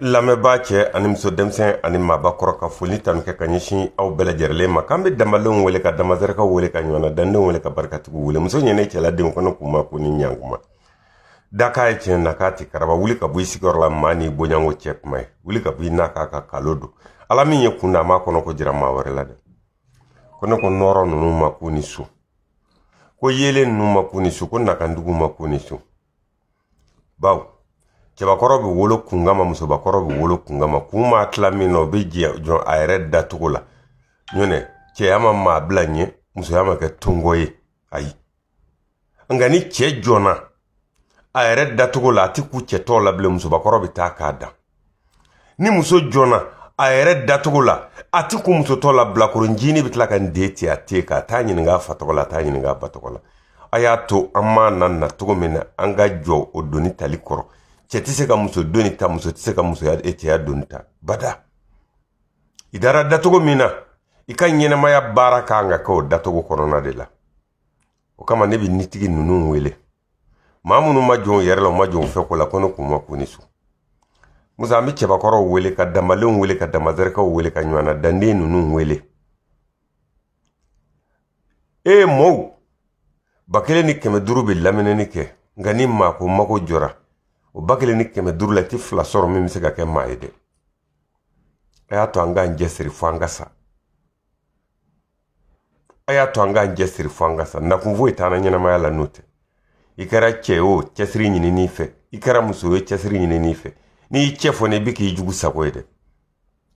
lamɛnbaa cɛ ani muso denmisɛn ani maaba kɔrɔ ka foli tami kɛ ka ɲɛsin aw bɛɛ lajɛrɛlen ma k'an be damalenw wele ka damasɛrɛkaw wele ka ɲɔana dandenw wele ka barikatigiw wele muso ɲɛne cɛladenw kɔnɔ kuma ko ni ɲankuma daka ye tiɲɛ na k'a ti karaba wuli ka bɔ i sigiyɔrɔ la maa n'i boɲango cɛ kuma ye wuli ka bɔ i n'a k'a ka kalo don ala min ye kun da a m'a kɔnɔ ko jira ma wɛrɛ la dɛ ko ne ko nɔrɔ nunu ma ko ni so ko yeelen ninnu ma ku su ko nakanduguw ma ku su baw cɛbakɔrɔ bɛ wolo kun kama musobakɔrɔ bɛ wolo kun kama kun m'a tila min na o bɛ jɔn a yɛrɛ dacogo la ɲɔntɛ cɛya ma maa bila ɲɛ musoya ma kɛ tongo ye ayi nka ni cɛ jɔnna a yɛrɛ dacogo la a tɛ k'u cɛtɔ la bilen musobakɔrɔ bɛ taa k'a dan ni muso jɔnna a yɛrɛ datogo la a ti kun musotɔ la bilakoronjini bɛ tila ka n den ti a te ka a ɲininka fatɔgɔ la a ɲininka batɔgɔ la a y'a to an m'a na nacogo min na an ka jɔ o doni tali kɔrɔ cɛ tɛ se ka muso doni ta muso tɛ se ka musoya e cɛya doni ta bada i dara datogo min na i ka ɲɛnɛmaya baara kan ka kɛ o datogo kɔnɔna de la o kama ne bɛ nitigi nunu wele maa minnu ma jɔn u yɛrɛ la u ma jɔn fɛ ko la ko ne k'u ma k'u ni so musa an bɛ cɛbakɔrɔw wele ka damalenw wele ka damazɛrɛkɛw wele ka ɲɔana danden ninnu wele ee mɔw ba ni kɛmɛ duru be laminɛni kɛ nka ni maa ko mago jɔra o ba ni kɛmɛ duru la i tɛ fila sɔrɔ min bɛ se ka kɛ maa ye dɛ a y'a to an k'an cɛsiri fo an ka sa a y'a to an k'an cɛsiri fo an ka sa nakun foyi t'an ɲɛnamaya la n'o tɛ i kɛra cɛ o cɛsiri ɲinini fɛ i kɛra muso ye cɛsiri ɲinini fɛ Ni che fon e bik i jougou sakwe de.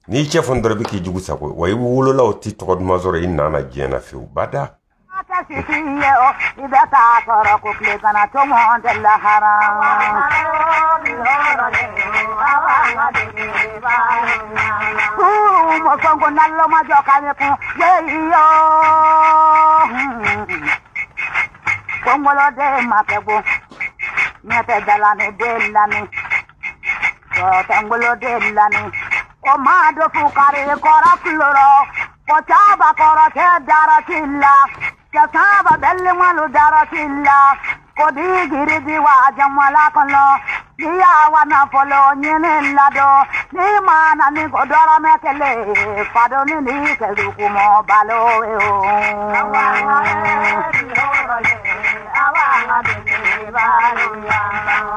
Ni che fon doro bik i jougou sakwe. Woye wolo la wotit kod mazor in nanajena fi w bada. Mwate sisiye o, ibe sa soro kuklikan atyom honte la haran. Mwate sisiye o, ibe sa soro kuklikan atyom honte la haran. Mwate sisiye o, ibe sa soro kuklikan atyom honte la haran. tengolo delani o ma do fukari kɔrɔ kuloro kɔtaba kɔrɔ tɛ dara ti la kɛsaba bɛli ŋmalu dara ti la kodi giridi wa jamala kɔnɔ n'i y'a wa nafolo ɲini ladɔ n'i ma na ni ko dɔrɔmɛ kelen fadoni ni kɛlɛkumɔ balo ye o.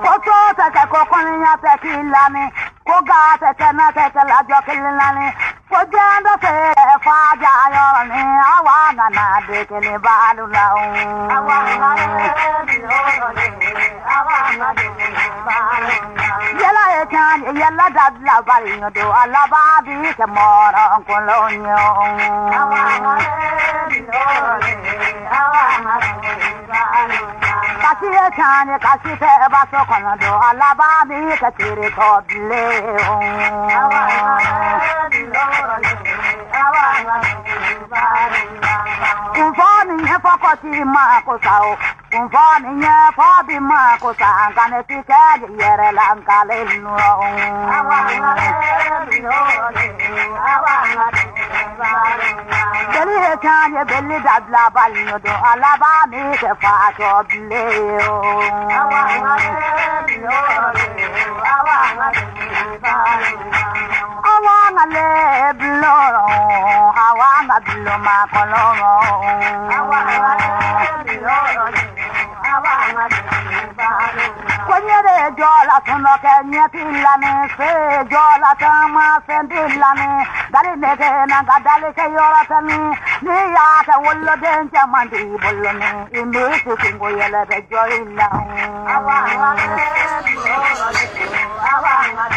kó tó tẹ̀tẹ̀ kó kọrin yan tẹ̀ lani kó ga tẹ̀tẹ̀ náà tẹ̀tẹ̀ lájọ kí lani kó jẹ́ ndọ́fẹ́ rẹ̀ fàájà yọrọ ni àwa àwa yọrọ ní àwa nànà dèkèlè bá la. yẹlá kasi ekyane kasi tɛ baso kɔnɔ do alaba mi kɛsiri tɔ bile o. awa awa awa awa awa awa awa awa awa awa Informing for Cotty Marcosa, informing for the Marcosa, and if you can hear a Lanka, Beli kan ye beli dabla balno do alaba mi se fa to ble o. Awa ngale mi o le, awa ngale mi ba le. I wanna live hawana le bloro hawana bloma kolomo hawana bloro jolatunloke nyetillani se jolatama sendillani dali nege nanga dali ke yoratani ni yaata wollo den jamandi bolloni imi awa, awa, awa,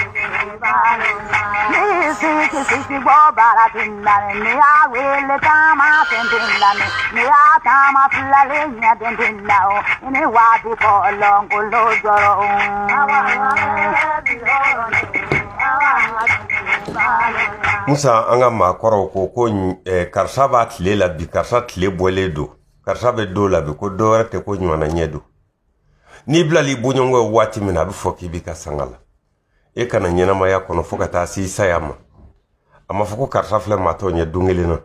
ni siki siki gbo baratillani ni a wele tama sendillani ni yaatama filali nyedindillahu ini waadi ko longo lojoro musa an ka maakɔrɔw ko ko eh, karisa b'a tile la bi karisa tile bɔlen do karisa bɛ do la bi ko dɔwɛrɛ tɛ ko ɲumana ɲɛ do n'i bilal'i boɲɔgɔn ye waati min na a bɛ fɔ k'i b'i ka sanga la e kana ɲɛnamaya kɔnɔ fɔɔ ka taa s'i saya ma a ma fɔ ko karisa filɛ maatɔ ɲɛ don kelen na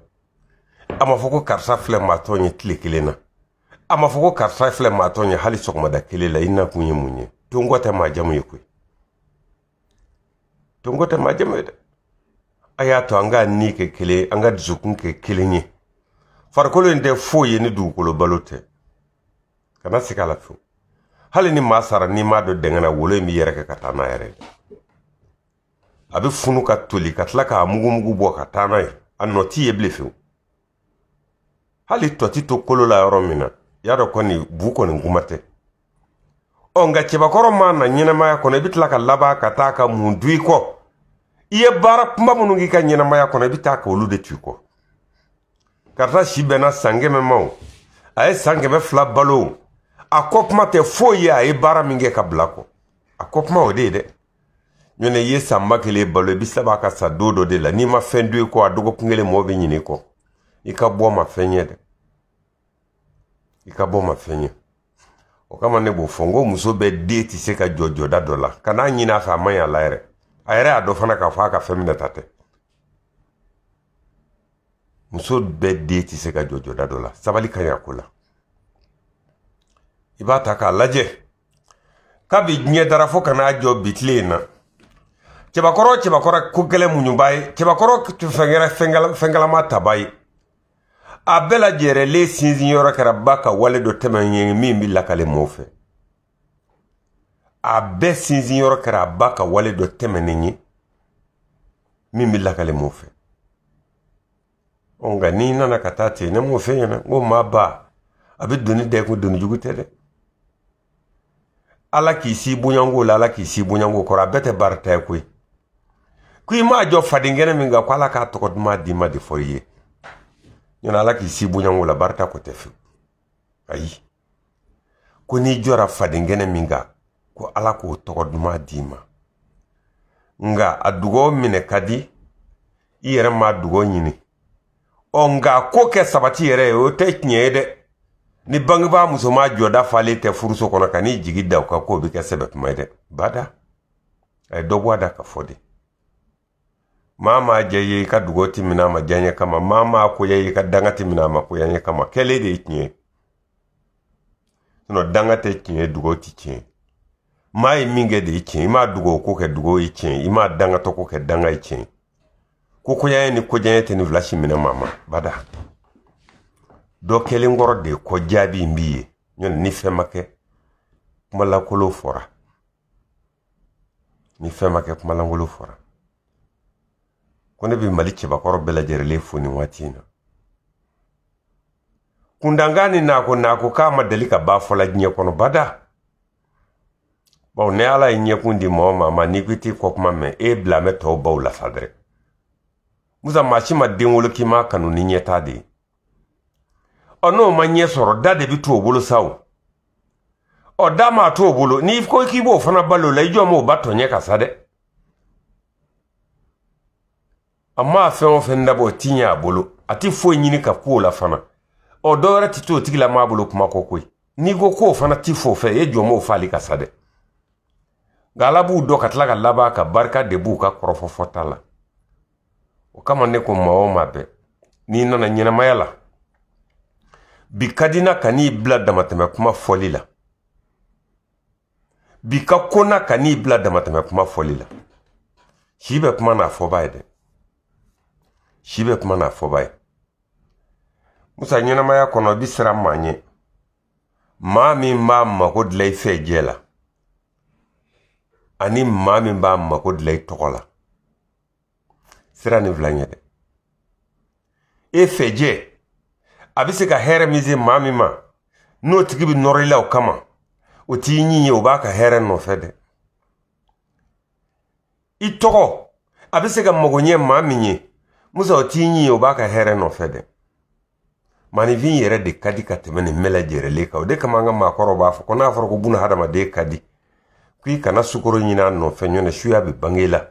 a ma fɔ ko karisa filɛ maatɔ ɲɛ tile kelen na a ma fɔ ko karisa filɛ maatɔ ɲɛ hali sɔgɔmada kelen la i nakun ye mun ye tongota ma jamuye koy tongota ma jamuye de a y'a to an ni kɛ kelen an dusukun kɛ kelen ye farikolo in tɛ ye ni dugukolo balo tɛ kana sikala a hali ni maa sara n'i m'a dɔn dɛngɛ na wolo yere. b'i ka ta n'a yɛrɛ a funu ka toli ka tila k'a mugumugu bɔ ka taa n'a ye a t'i ye hali tɔ ti to kolo la yɔrɔ min y'a dɔn kɔni bu kɔni ɔ nka cɛbakɔrɔ ma na ɲɛnɛmaya kɔnɔ i bɛ tila ka laban ka taa ka mun dun i kɔ i ye baara kunba minnu k'i ka ɲɛnɛmaya kɔnɔ i bɛ taa ka olu de tu i kɔ karisa si bɛnna san kɛmɛ ma o a ye san kɛmɛ fila balo o a kɔ kuma tɛ foyi ye a ye baara min kɛ ka bila kɔ a kɔ kuma o de ye dɛ ɲɔnɛ i ye sanba kelen balo i be saba ka sa don dɔ de la n'i ma fɛn do i kɔ a dɔgɔkun kelen mɔɔ be ɲini i kɔ i ka bɔ ma fɛn ɲɛ dɛ i ka bɔ ma fɛn ɲɛ o kama ne b'o fɔ muso bɛɛ den tɛ se ka jɔ jɔda dɔ la ka n'a ɲini a fɛ a man ɲi a la yɛrɛ a yɛrɛ y'a dɔ fana k'a fɔ a ka fɛn min ta tɛ muso bɛɛ den tɛ se ka jɔ jɔda dɔ la sabali ka ɲi a ko la i b'a ta k'a lajɛ kabi diɲɛ dara fo ka n'a jɔ bi tile in na cɛbakɔrɔ cɛbakɔrɔ ko gɛlɛn muɲuba ye cɛbakɔrɔ fɛnkɛlama taba ye a bɛɛ lajɛrɛlen sinsinyɔrɔ kɛra ba ka wale dɔ tɛmɛɲɛ min bi lakale mɔɔ fɛ a bɛɛ sinsinyɔrɔ kɛra a ba ka wale dɔ tɛmɛnen ye min bi lakale mɔɔ fɛ nka n'i nana ka taa ten ne m'o fɛ ɲɛna ko maa ba a bɛ doni da ko doni jugu tɛ dɛ ala k'i si bonyanko la ala k'i si bonyanko kɔrɔ a bɛɛ tɛ baara ta ye koyi ko i m'a jɔ fadenkɛnɛ min kan ko ala k'a tɔgɔ duman d'i ma de fɔ i ye ɲɔnɔ ala k'i si bonyaŋo la barita ko tɛ fewu ayi ko n'i jɔra fadenkɛnɛ min ka ko ala k'o tɔgɔ duman d'i ma nga a dugɔ minɛ ka di i yɛrɛ m'a dugɔ ɲini ɔ nga ko kɛ sabati yɛrɛ ye o tɛ tiɲɛ ye dɛ ni bangebaa musoman jɔda falen tɛ furuso kɔnɔ ka n'i jigi da o kan k'o bɛ kɛ sɛbɛ tuma ye dɛ bada a ye dɔ bɔ a da ka fɔ de maa m'a ka dugawu ti ma diyaɲɛ kama maa m'a ka danga ti ma koyaɲɛ kama kɛlen de ye tiɲɛ danga tɛ tiɲɛ ye ti tiɲɛ maa ye de ye m'a dugawu ko kɛ dugawu ye tiɲɛ i m'a dangatɔ ko kɛ danga ye tiɲɛ ko koyaɲɛ ni kojaɲɛ tɛ ni fila si minɛ bada dɔ kɛlen kɔrɔ de kɔ jaabi in b'i ni fɛn ma kɛ kuma lankolo fɔra ni fɛn ma kɛ kuma lankolo fɔra ko ne be mali cɛbakɔrɔ bɛɛ lajɛrɛlen fo ni waati na kundanga ni nako nako k'a ma deli ka ba fɔla diɲɛ kɔnɔ bada bawo ne ala ye ɲɛkun di mɔgɔ ma ma n'i kiti i kɔ kuma mɛn e bila mɛ tɔw baw lafa musa maa si ma den wolo k'i m'a kanu ni ɲɛta de ye ɔ n'o ma ɲɛ sɔrɔ da de bi to bolo sa o ɔ da m'a to bolo n'i ko k'i b'o fana balo la i jɔ m'o ba tɔɲɛ ka sa dɛ a maa fɛn o fɛn dabɔ o ti ɲɛ a bolo a ti foyi ɲini ka k'o la fana ɔ dɔ wɛrɛ ti to o tigila maa bolo kuma kɔ koyi n'i ko k'o fana ti fo fɛ ye jɔn m'o f'ale ka sa dɛ nka ala b'u dɔn ka tila ka laban ka barika de b'u ka kɔrɔfɔfɔta la o kama ne ko maa o maa bɛɛ n'i nana ɲɛnamaya la bi ka di na ka n'i bila damatɛmɛ kuma fɔli la bi ka ko na ka n'i bila damatɛmɛ kuma fɔli la si bɛ kuma n'a fɔ b'a ye dɛ si bɛ kuma n'a fɔba ye musa ɲɛnamaya kɔnɔ i bi siran maa ɲɛ maa min b'a mako dilan i fɛ jɛ la ani maa min b'a mako dilan i tɔgɔ la sira ni fila ɲɛ dɛ e fɛ jɛ a bɛ se ka hɛrɛ min se maa min ma n'o tigi bɛ nɔrɔ i la o kama o t'i ɲi ye o b'a ka hɛrɛ nɔfɛ dɛ i tɔgɔ a bɛ se ka mago ɲɛ maa min ye musa o t'i ɲi ye o b'a ka hɛrɛ nɔfɛ dɛ manifin yɛrɛ de ka di ka tɛmɛ nin bɛɛ lajɛlenlen o de kama an ka maakɔrɔw b'a fɔ ko n'a fɔra ko buna hadamaden ka di k'i kana sukoro ɲini a nɔfɛ ɲɔnɛ suya bɛ bange la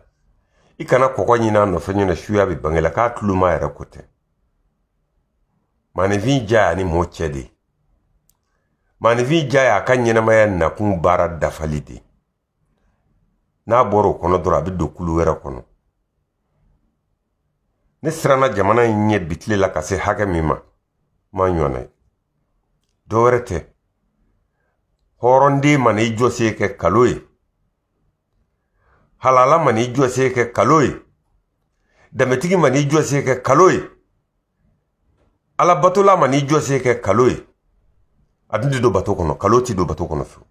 i kana kɔkɔ ɲini a nɔfɛ ɲɔnɛ suya bɛ bange la k'a tuluma ma yɛrɛ ko tɛ manifin diya y'a ni mɔɔ cɛ de manifin ja y'a ka ɲɛnɛmaya nakun baara dafali de n'a bɔra o kɔnɔ dɔrɔn a bɛ don kulu wɛrɛ kɔnɔ ne siranna jamana in ɲɛ bitile la ka se hakɛ min ma ma ɲɔna ye wɛrɛ tɛ hɔrɔnden mana i jɔse kɛ kalo ye halala mana i jɔse kɛ kalo ye damatigi mana i jɔse kɛ kalo ye alabatola mana i jɔse kɛ kalo ye a dun tɛ don bato kɔnɔ kalo ti don bato kɔnɔ fiyewu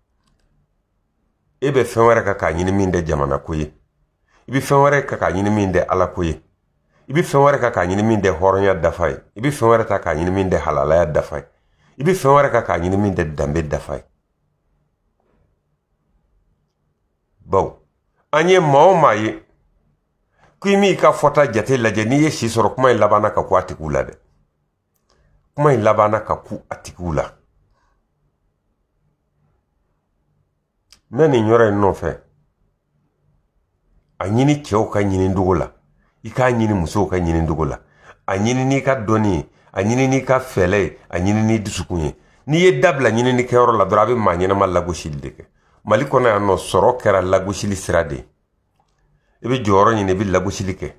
e bɛ fɛn wɛrɛ ka k'a ɲini min tɛ jamana ko ye i bɛ fɛn wɛrɛ ka k'a ɲini min tɛ ala ko ye i bɛ fɛn wɛrɛ ka k'a ɲini min tɛ hɔrɔnya dafa ye i bɛ fɛn wɛrɛ ta k'a ɲini min tɛ halalaya dafa ye i bɛ fɛn wɛrɛ ka k'a ɲini min tɛ danbe dafa ye baw an ye maa o maa ye k'i m'i ka fɔta jate lajɛ n'i ye si sɔrɔ kuma in labanna ka ku a tigiw la dɛ kuma in labanna ka ku a tigiw la n bɛ nin yɔrɔ in nɔfɛ a ɲini cɛw ka ɲini dogo la i k'a ɲini musow ka ɲini dogo la a ɲini n'i ka dɔni ye a ɲini n'i ka fɛlɛ ye a ɲini n'i dusukun ye n'i ye dabila ɲinini kɛyɔrɔ la dɔrɔn a be maa ɲɛnama lagosili de kɛ mali kɔnɔ yan nɔ sɔrɔ kɛra lagosili sira de ye i be jɔyɔrɔ ɲini i be lagosili kɛ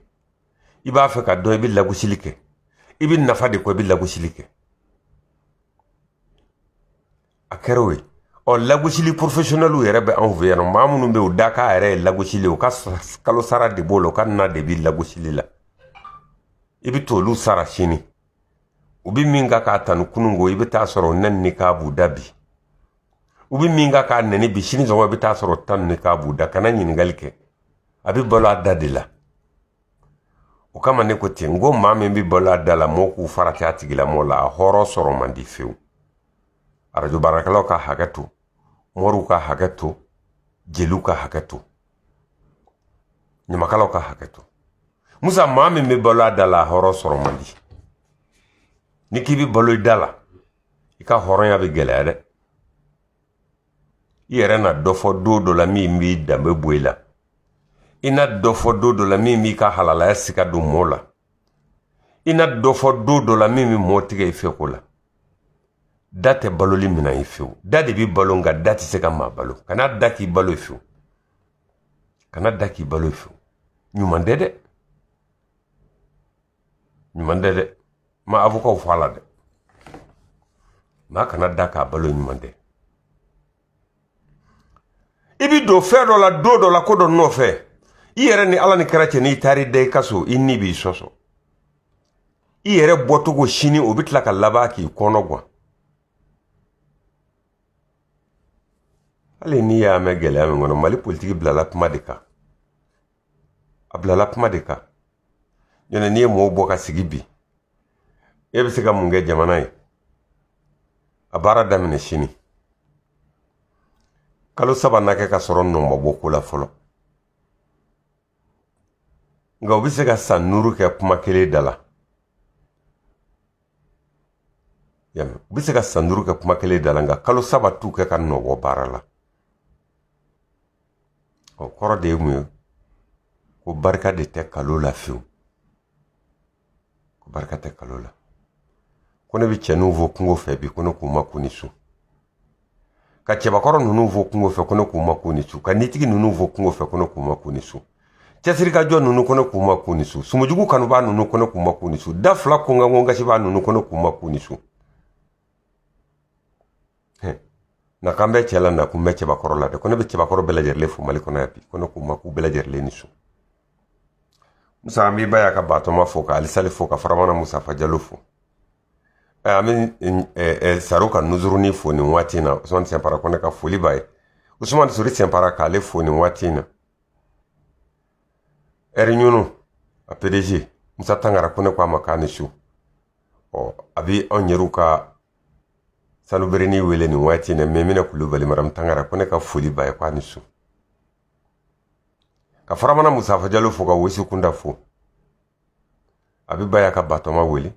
i b'a fɛ ka dɔn i be lagosili kɛ i be nafa de kɔ i be lagosili kɛ a kɛra o ye ɔ lagosili porofɛsiyɔnɛliw yɛrɛ bɛ anw fɛ yan nɔ minnu be yen u k'a yɛrɛ ye lagosili ye ka kalo sara de b'o la u ka na de bɛ lagosili la i bɛ t'olu sara sini u bɛ min kan k'a ta ni kununko i bɛ taa sɔrɔ nɛni ni k'a b'u da bi u bɛ min kan k'a nɛni bi sini sɔgɔma i bɛ taa sɔrɔ tan ni k'a b'u da kana ɲininkali kɛ a bɛ balo a da de la o kama ne ko ten n ko maa min be balo a da la mɔgɔw k'u farati a tigilamɔgɔ la a hɔrɔ sɔrɔ man fewu arajo baarakɛlaw ka hakɛ to moriw ka hakɛ to jeliw ka hakɛ to ɲamakalaw ka hakɛ to musa maa min be balo a da la hɔrɔn sɔrɔ man ni k'i bɛ balo i da la i ka hɔrɔnya be gɛlɛya dɛ i yɛrɛ na dɔfɔ fɔ dɔ la min b'i danbe bɔ i la i na dɔfɔ fɔ dɔ la min b'i ka halalaya sika don mɔɔ la i na dɔfɔ do dɔ la min be mɔɔ tigɛ i fɛ ko la da tɛ baloli mina ye fiyewu da de bi balo nka da tɛ se ka maa balo kana da k'i balo ye fiyewu kana da k'i balo ye fiyewu ɲuman tɛ dɛ ɲuman tɛ dɛ ma avokaw fɔ a la dɛ maa kana da k'a balo ɲuman tɛ i bi don fɛn dɔ la don dɔ la ko dɔ nɔfɛ i yɛrɛ ni ala ni kɛra cɛ n'i taar'i da i ka so i ni b'i sɔsɔ i yɛrɛ bɔcogo sini o bi tila ka laban k'i kɔnɔ guwan hali n'i y'a mɛn gɛlɛya min kɔnɔ mali politiki bilala kuma de kan a bilala kuma de kan ɲɔnɛ n'i ye mɔgɔw bɔ ka sigi bi e bɛ se ka mun kɛ jamana ye a baara daminɛ sini kalo saba na kɛ ka sɔrɔ nɔ bɔ ko la fɔlɔ nka u bɛ se ka san nuru kɛ kuma kelen da la u bɛ se ka san nuru kɛ kuma kelen da la nka kalo saba t'u kɛ ka nɔbɔ baara la o kɔrɔ de ye mun ye ko barika de tɛ kalo la fiyewu ko barika tɛ kalo la ko ne bɛ cɛninw fo kungo fɛ bi ko ne k'u ma ko ni su ka cɛbakɔrɔ ninnu fo kungo fɛ ko ne k'u ma ko ni su ka nitigi ninnu fo kungo fɛ ko ne k'u ma ko ni su cɛsirikajɔ ninnu ko ne k'u ma ko ni su sumujugu kanuba ninnu ko ne k'u ma ko ni su da fila ko n ninnu ko ne k'u ma ko ni su na k'an bɛ cɛ na kun bɛ cɛbakɔrɔ la dɛ ko ne bɛ cɛbakɔrɔ bɛɛ lajɛlen fo mali kɔnɔ yapi bi ko ne k'u ma k'u bɛɛ lajɛlen ni so musa an b'i ba y'a ka batɔma fo ka alisali fo ka faramana musa jalo fo eh, an bɛ eh, eh, saro ka nuzurunin fo nin waati in na usman sɛnpara ko ne ka foli b'a ye usman suri sɛnpara k'ale fo nin waati in na ɛri ɲunu a pdg musa tangara ko ne k'a ma k'a ni so ɔ a bɛ anw yɛrɛw ka salubirini wele nin waati na mɛ mina kulubali maram tangara ko ne ka foli ba ye ko a su ka faramana musafa jalo fo ka wesi kunda fo a bi ba ka batɔma wele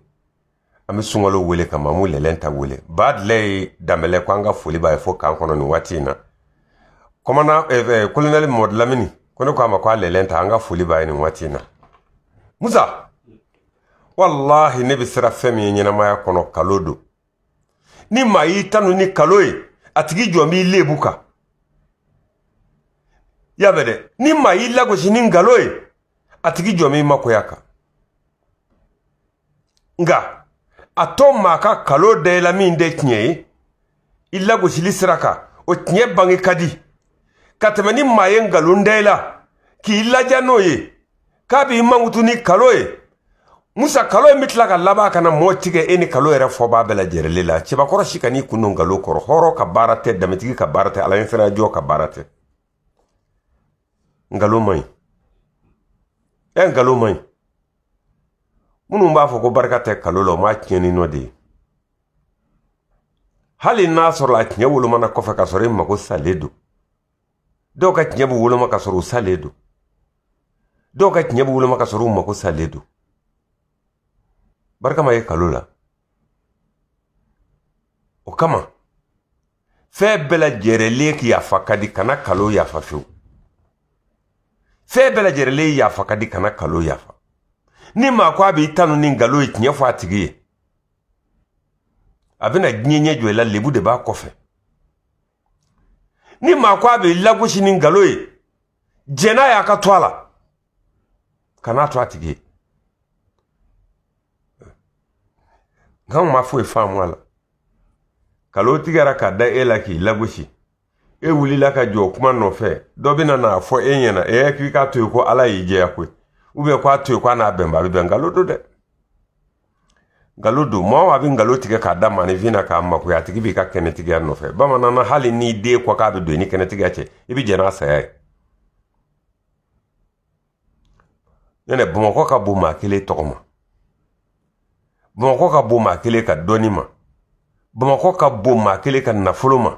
an be sungalo wele ka mamu lɛlɛn ta wele ba dilɛ ye danbɛlɛ ko an ka foli b'a fo kan kɔnɔ nin waati na kɔmana eh, eh, kolonɛli mɔd lamini ko ne ko a ma ko a lɛlɛn ta an ka foli b'a nin waati na musa wallahi ne be sira fɛn min ye ɲɛnamaya kɔnɔ kalo don ni may'i tanu ni kalo ye a tigi jɔn b'i lebu kan y'a mɛn dɛ ni may'i lagosi ni ngalo ye a tigi jɔn b'i makoya kan nga a tɔ maa ka kalo da la min tɛ tiɲɛ ye i lagosili sira kan o tiɲɛ bange ka di ka tɛmɛ ni maa ye nkalon da i la k'i laja n'o ye k'a b'i mankutu ni kalo ye musa kalo in be tila ka laba kana mɔɔ tigɛ e ni kalo yɛrɛ e fɔbaa bɛɛ lajɛrɛle la cɛbakɔrɔ si ka e n'i kun don kalo kɔrɔ hɔrɔ ka baara tɛ damatigi ka baara tɛ alaɲɛfɛnajɔ ka baara tɛ nkalo man ɲi ɛ nkalo man ɲi minnu b'a fɔ ko barika tɛ kalo la o m'a tiɲɛni nɔ de ye hali n'a sɔrɔ a tiɲɛ wolomana kɔfɛ ka sɔrɔ i e mago salen do dɔw ka tiɲɛ b'u woloma ka sɔrɔ u salen don dɔw ka tiɲɛ b'u woloma ka sɔrɔ u mago salen don barikama ye kalo la o kama fɛn bɛɛ lajɛrɛlen yafa ka di kana kalo yafa fewu fɛn bɛɛ lajɛrɛlen yafa ka di kana kalo yafa ni maa ko a b'i tanu ni nkalon ye tiɲɛ fɔ a tigi ye a bɛna diɲɛ ɲɛ jɔ i la lebu de b'a kɔfɛ ni maa ko a b'i lagosi ni nkalon ye jɛn n'a y'a ka to a la kan'a to a tigi ye Ganw ma foyi faamu a la kalo tigɛra ka da e la k'i lagosi e wulila ka jɔ kuma nɔfɛ dɔ bɛna n'a fɔ e ɲɛna ee k'i k'a to yen ko ala y'i jɛya koyi k'a to yen k'a n'a bɛnba a bɛ bɛn nkalon do dɛ nkalon do maa a bɛ nkalon tigɛ k'a da maninfin na k'a makoya a tigi b'i ka kɛnɛtigiya nɔfɛ bamanana hali n'i den kɔ k'a bɛ don i ni kɛnɛtigiya cɛ i bɛ jɛn n'a saya ye ɲɔntɛ bamakɔ ka bon maa kelen tɔgɔ ma bamakɔ ka bon maa kelen ka dɔɔni ma bamakɔ ka bon maa kelen ka nafolo ma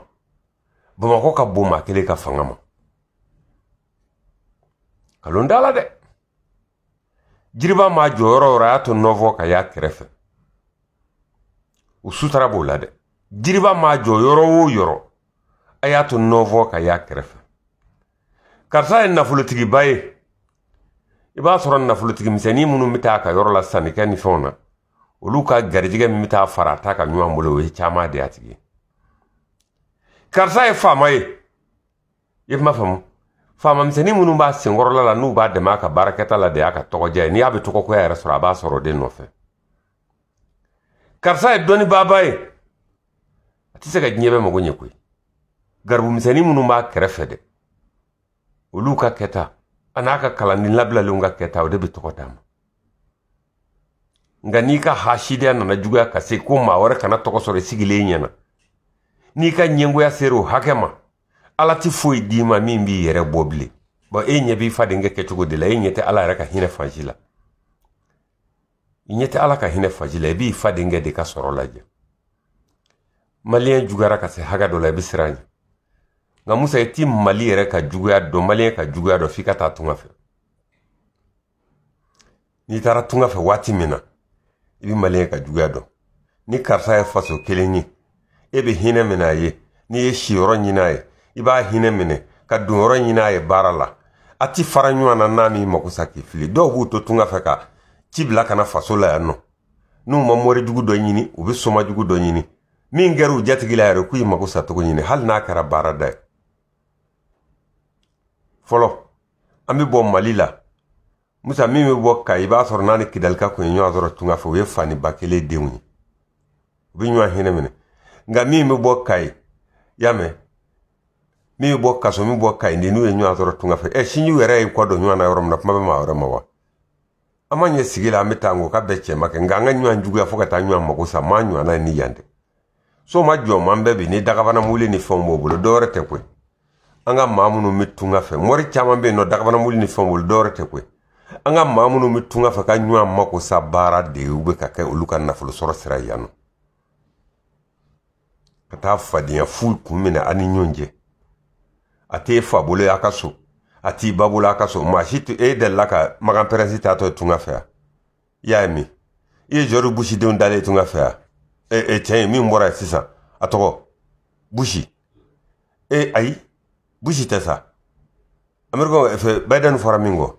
bamakɔ ka bon maa kelen ka fanga ma kalon da la dɛ jiriba maa jɔyɔrɔ yɔrɔ a y'a to nɔfɔ ka y'a kɛrɛfɛ o sutara b'o la dɛ jiriba maa yɔrɔ o yɔrɔ a y'a to nɔfɔ ka y'a kɛrɛfɛ karisa ye nafolotigiba ye i b'a sɔrɔ nafolotigi misɛnnin minnu bɛ taa a ka yɔrɔ la sannikɛ ni fɛnw na olu ka garijɛgɛ min bɛ taa fara a ta ka ɲuman bolo o ye caman de y'a tigi ye karisa ye faama ye i kuma faamu faamamisɛnnin minnu b'a senkɔrɔla la n'u b'a dɛmɛ a ka baarakɛta la de y'a ka tɔgɔdiya ye n'i y'a bɛ tɔgɔkoya yɛrɛ sɔrɔ a b'a sɔrɔ o de nɔfɛ karisa ye dɔnnibaaba ye a tɛ se ka diɲɛ bɛɛ mago ɲɛ koyi garibumisɛnnin minnu b'a kɛrɛfɛ dɛ olu ka kɛta a n'a ka kalanden labilalenw ka kɛta o de bɛ tɔgɔ d'a ma nka n'i ka hasidiya nana juguya ka se ko maa wɛrɛ kana tɔgɔ sɔrɔ i sigilen ɲɛna n'i ka ɲɛngoya sera hakɛ ma ala tɛ foyi d'i ma min b'i yɛrɛ bɔ bilen bɔn e ɲɛ b'i fadenkɛ kɛcogo de la e ɲɛ tɛ ala yɛrɛ ka hinɛ fansi la i ɲɛ tɛ ala ka hinɛ fansi la i e b'i fadenkɛ de ka sɔrɔ lajɛ maliyɛn juguyara ka se hakɛ dɔ la i e bɛ siran ɲɛ nka musa i e ti mali yɛrɛ ka juguya dɔn maliyɛn ka juguya dɔn f'i ka taa tunga fɛ n'i taara tunga fɛ waati min na i be maliyɛn ka juguya dɔn ni karisa ye faso kelen ye e be hinɛ minɛ a ye n'i ye siyɔrɔ ɲinia ye i b'a hinɛ minɛ ka donyɔrɔ ɲini a ye baara la a ti fara ɲɔgɔn na n'a m'i mako sa k'i fili dɔw b'u to tunga fɛ ka ci bila kana faso la yan nɔ n'u ma mori jugu dɔ ɲini u be soma jugu dɔ ɲini min kɛra u jatigi la yɛrɛ k'u y'i mako ɲini hali n'a kɛra baarada ye fɔlɔ an bɛ bɔ mali la musa min bɛ bɔ ka i b'a sɔrɔ n'a kidalika kun ye ɲɔgɔn sɔrɔ tunga fɛ u ye fani ba kelen denw ye u bɛ ɲɔgɔn hinɛ minɛ nka min bɛ bɔ kayi y'a mɛn min bɛ bɔ kaso min bɔ kayi ni n'u ye ɲɔgɔn sɔrɔ tunga fɛ ɛ sinjiw yɛrɛ y'i kɔ don ɲɔgɔn na yɔrɔ min na kuma bɛ maa wɛrɛ ma wa an ma ɲɛ sigi la an bɛ taa n ko ka bɛɛ cɛ ma kɛ nka an ka ɲɔgɔn juguya fo ka taa ɲɔgɔn mago sa maa ɲɔgɔnna ye ni yan tɛ so ma jɔ man bɛɛ bi ni dagabana muli ni fɛnw b'o bolo dɔwɛrɛ tɛ koyi an ka maa minnu bɛ tunga fɛ mɔri caman bɛ yen nɔ dagabana ni fɛnw bolo dɔwɛrɛ tɛ koyi an ka maa minnu bɛ tunga fɛ ka ɲɔgɔn mako sa baara de u bɛ ka kɛ olu ka nafolo sɔrɔ sira yan nɔ ka taa fadenya fu e, kun e minɛ ani ɲɔgɔn cɛ a t'e fa bolo y'a ka so a t'i ba bolo y'a ka so maa si e delila ka magan pɛrɛsi taatɔ ye tunga fɛ yan i y'a ye min i ye jɔri busidenw dalen tunga fɛ yan e cɛ in min bɔra yen sisan a tɔgɔ busi e ayi busi tɛ sa amerikɛnw fɛ bayidani fɔra min kɔ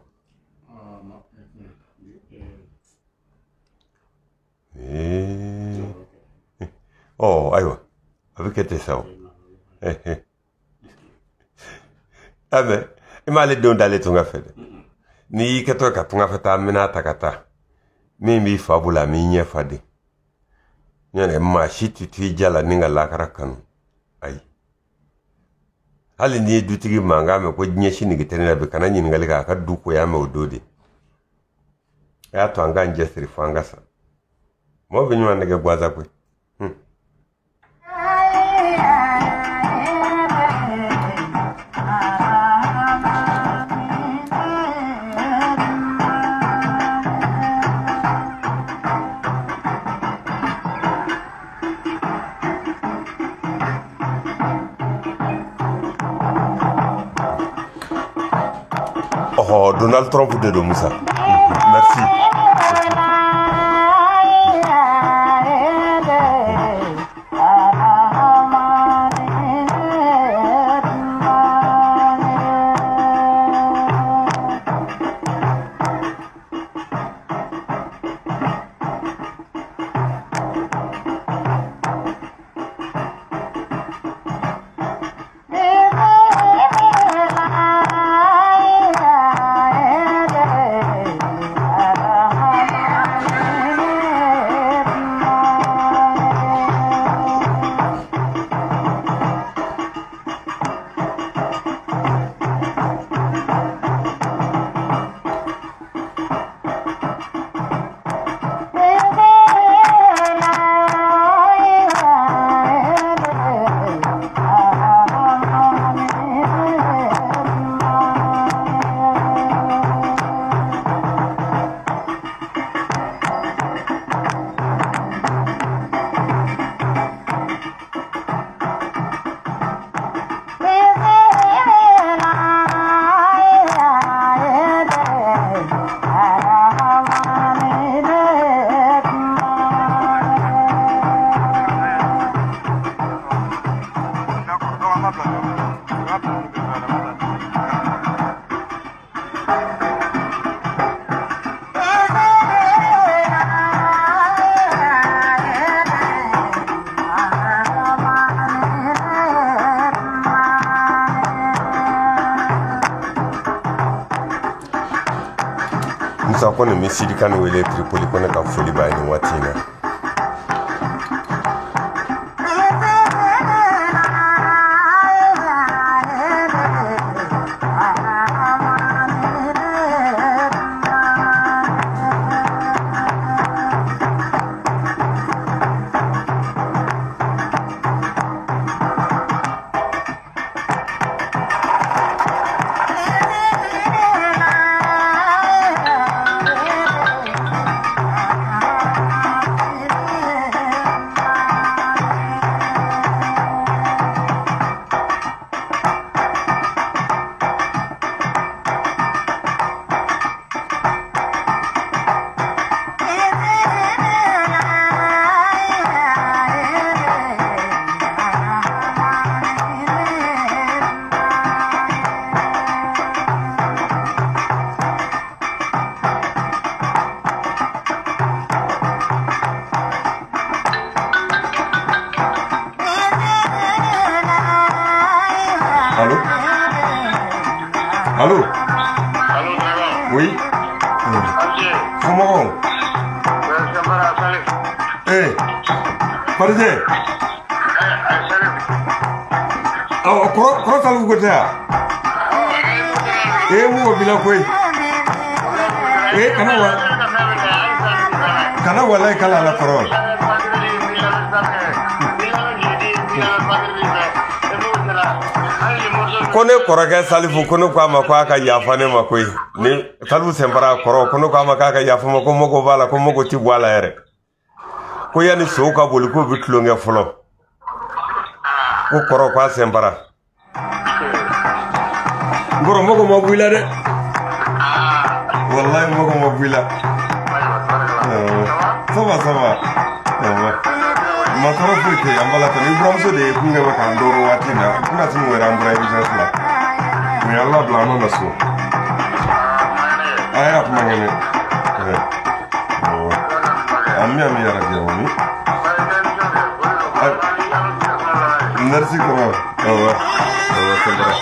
Oh, ايوه فكرة الثوب ame imale don dale tunga fede mm-hmm. ni yike to ka tunga fata mina takata mimi fabula minye fade nyane ma shiti tu jala ninga lakara hali ni dutigi manga me ko nye shini gitene na bekana nyi ngali ka ka duko ya me odode ya to anga nje siri fanga sa mo gwaza kwe Donald Trump de don Musa kɔni bɛ kan wele tiripoli kɔnɔ ka foli b'a ye nin waati in na What is it? Oh, cross cross alu ko ta. Eh mu bila ko. Eh kana wa. Kana wala kala la parole. ko ne kɔrɔkɛ salifu ko ne ko a ma k'a ka yafa ne ma koyi ni salifu sɛnpara kɔrɔ ko ne ko a ma k'a ka yafa ma ko mako b'a la ko mako ti bɔ a la yɛrɛ ko yanni sow ka boli k'u bi tulonkɛ fɔlɔ ko kɔrɔ k'a sen bara n kɔrɔ mɔgɔ ma b'i la dɛ walayi mɔgɔ ma b'i la saba saba masɔrɔ foyi tɛ an bala tɛmɛ i buramuso de ye kun kɛ bɛ k'an dɔrɔ waati na n tɛna se mun yɛrɛ an bɔra émission fila mun y'an labila an nana so a y'a kuma ŋɛnɛ 암미암이 야라기야 몸이 아, 날씨 고마워 어, 어, 어,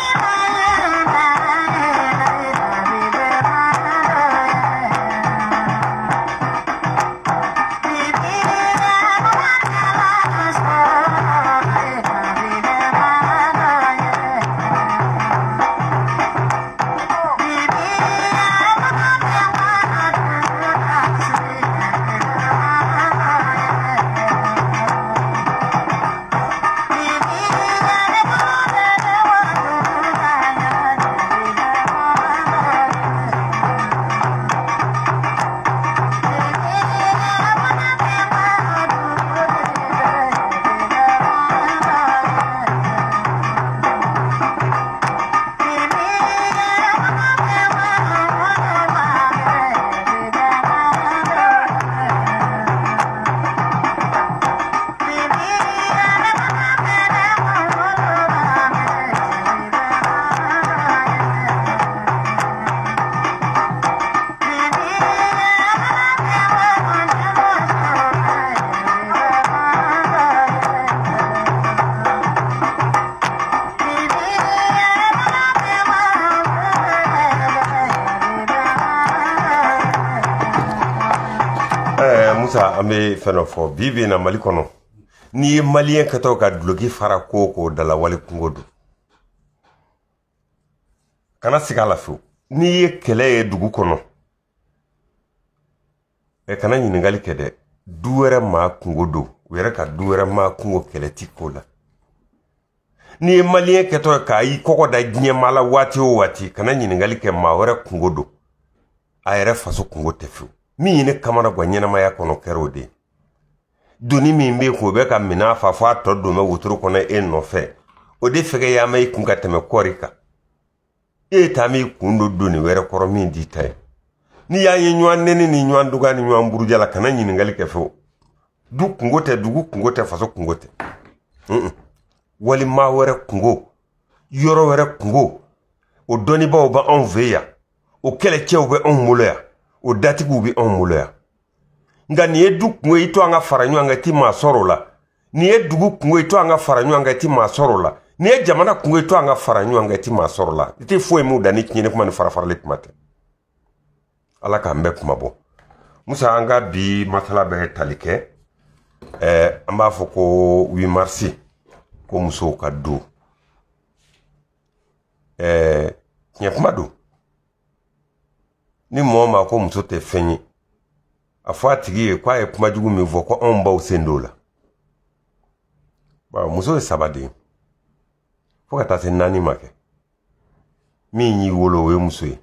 sa an be fɛn dɔ fɔ bi be na mali kɔnɔ n'i ye maliyɛ kɛtɔ ka duloki fara ko o ko dalawale kungo don kana sigi a la n'i ye kɛlɛ ye dugu kɔnɔ ɛ kana ɲininkali kɛ dɛ du wɛrɛ maa kungo don u yɛrɛ ka du wɛrɛ maa kungo kɛlɛ ti ko la n'i ye maliyɛ kɛtɔ k'a y'i kɔkɔ da diɲɛmaa la waati o waati kana ɲininkali kɛ maa wɛrɛ kungo don a yɛrɛ faso kungo tɛ fiyewu min ye ne kamana gwa ɲɛnamaya kɔnɔ kɛr'o de doni min be k'o bɛ ka min'a fa fɔ a tɔ don bɛ wotoro kɔnɔ e nɔfɛ o de fɛgɛ y'ama i kun ka tɛmɛ kɔri kan e ta m'i kun do doni wɛrɛ kɔrɔ min d'i ta ye n'i y'a ye ɲɔan nɛni ni ɲɔan duga ni ɲɔan buruja la kana ɲiningali kɛ fewu du kungo tɛ dugu kungo tɛ faso kungo tɛ mm -mm. wali maa wɛrɛ kungo yɔrɔ wɛrɛ kungo o dɔnnibaw bɛ anw fɛ yan o kɛlɛcɛw be anw bolo yan o datigiw be anw bolo yan nka nin ye du kungo i to an ka fara ɲɔgɔn kan i ti maa sɔrɔ o la nin ye dugu kungo i to an ka fara ɲɔgɔn kan i ti maa sɔrɔ o la nin ye jamana kungo i to an ka fara ɲɔgɔn kan i ti maa sɔrɔ o la i ti foyi min da ni tiɲɛni kuma ni farafarali kuma tɛ ala k'an bɛɛ kuma bɔ musa an eh, ka bi masala bɛ tali kɛ eh, an b'a fɔ ko 8 marisi ko musow ka do eh, tiɲɛ kuma don ni mɔɔ ma ko muso tɛ fɛn ye a fɔ a tigi ye k'a ye kuma jugu min fɔ ko anw baw sen do la bawo muso ye saba de ye fo ka taa se naani ma kɛ min y'i wolo o ye muso ye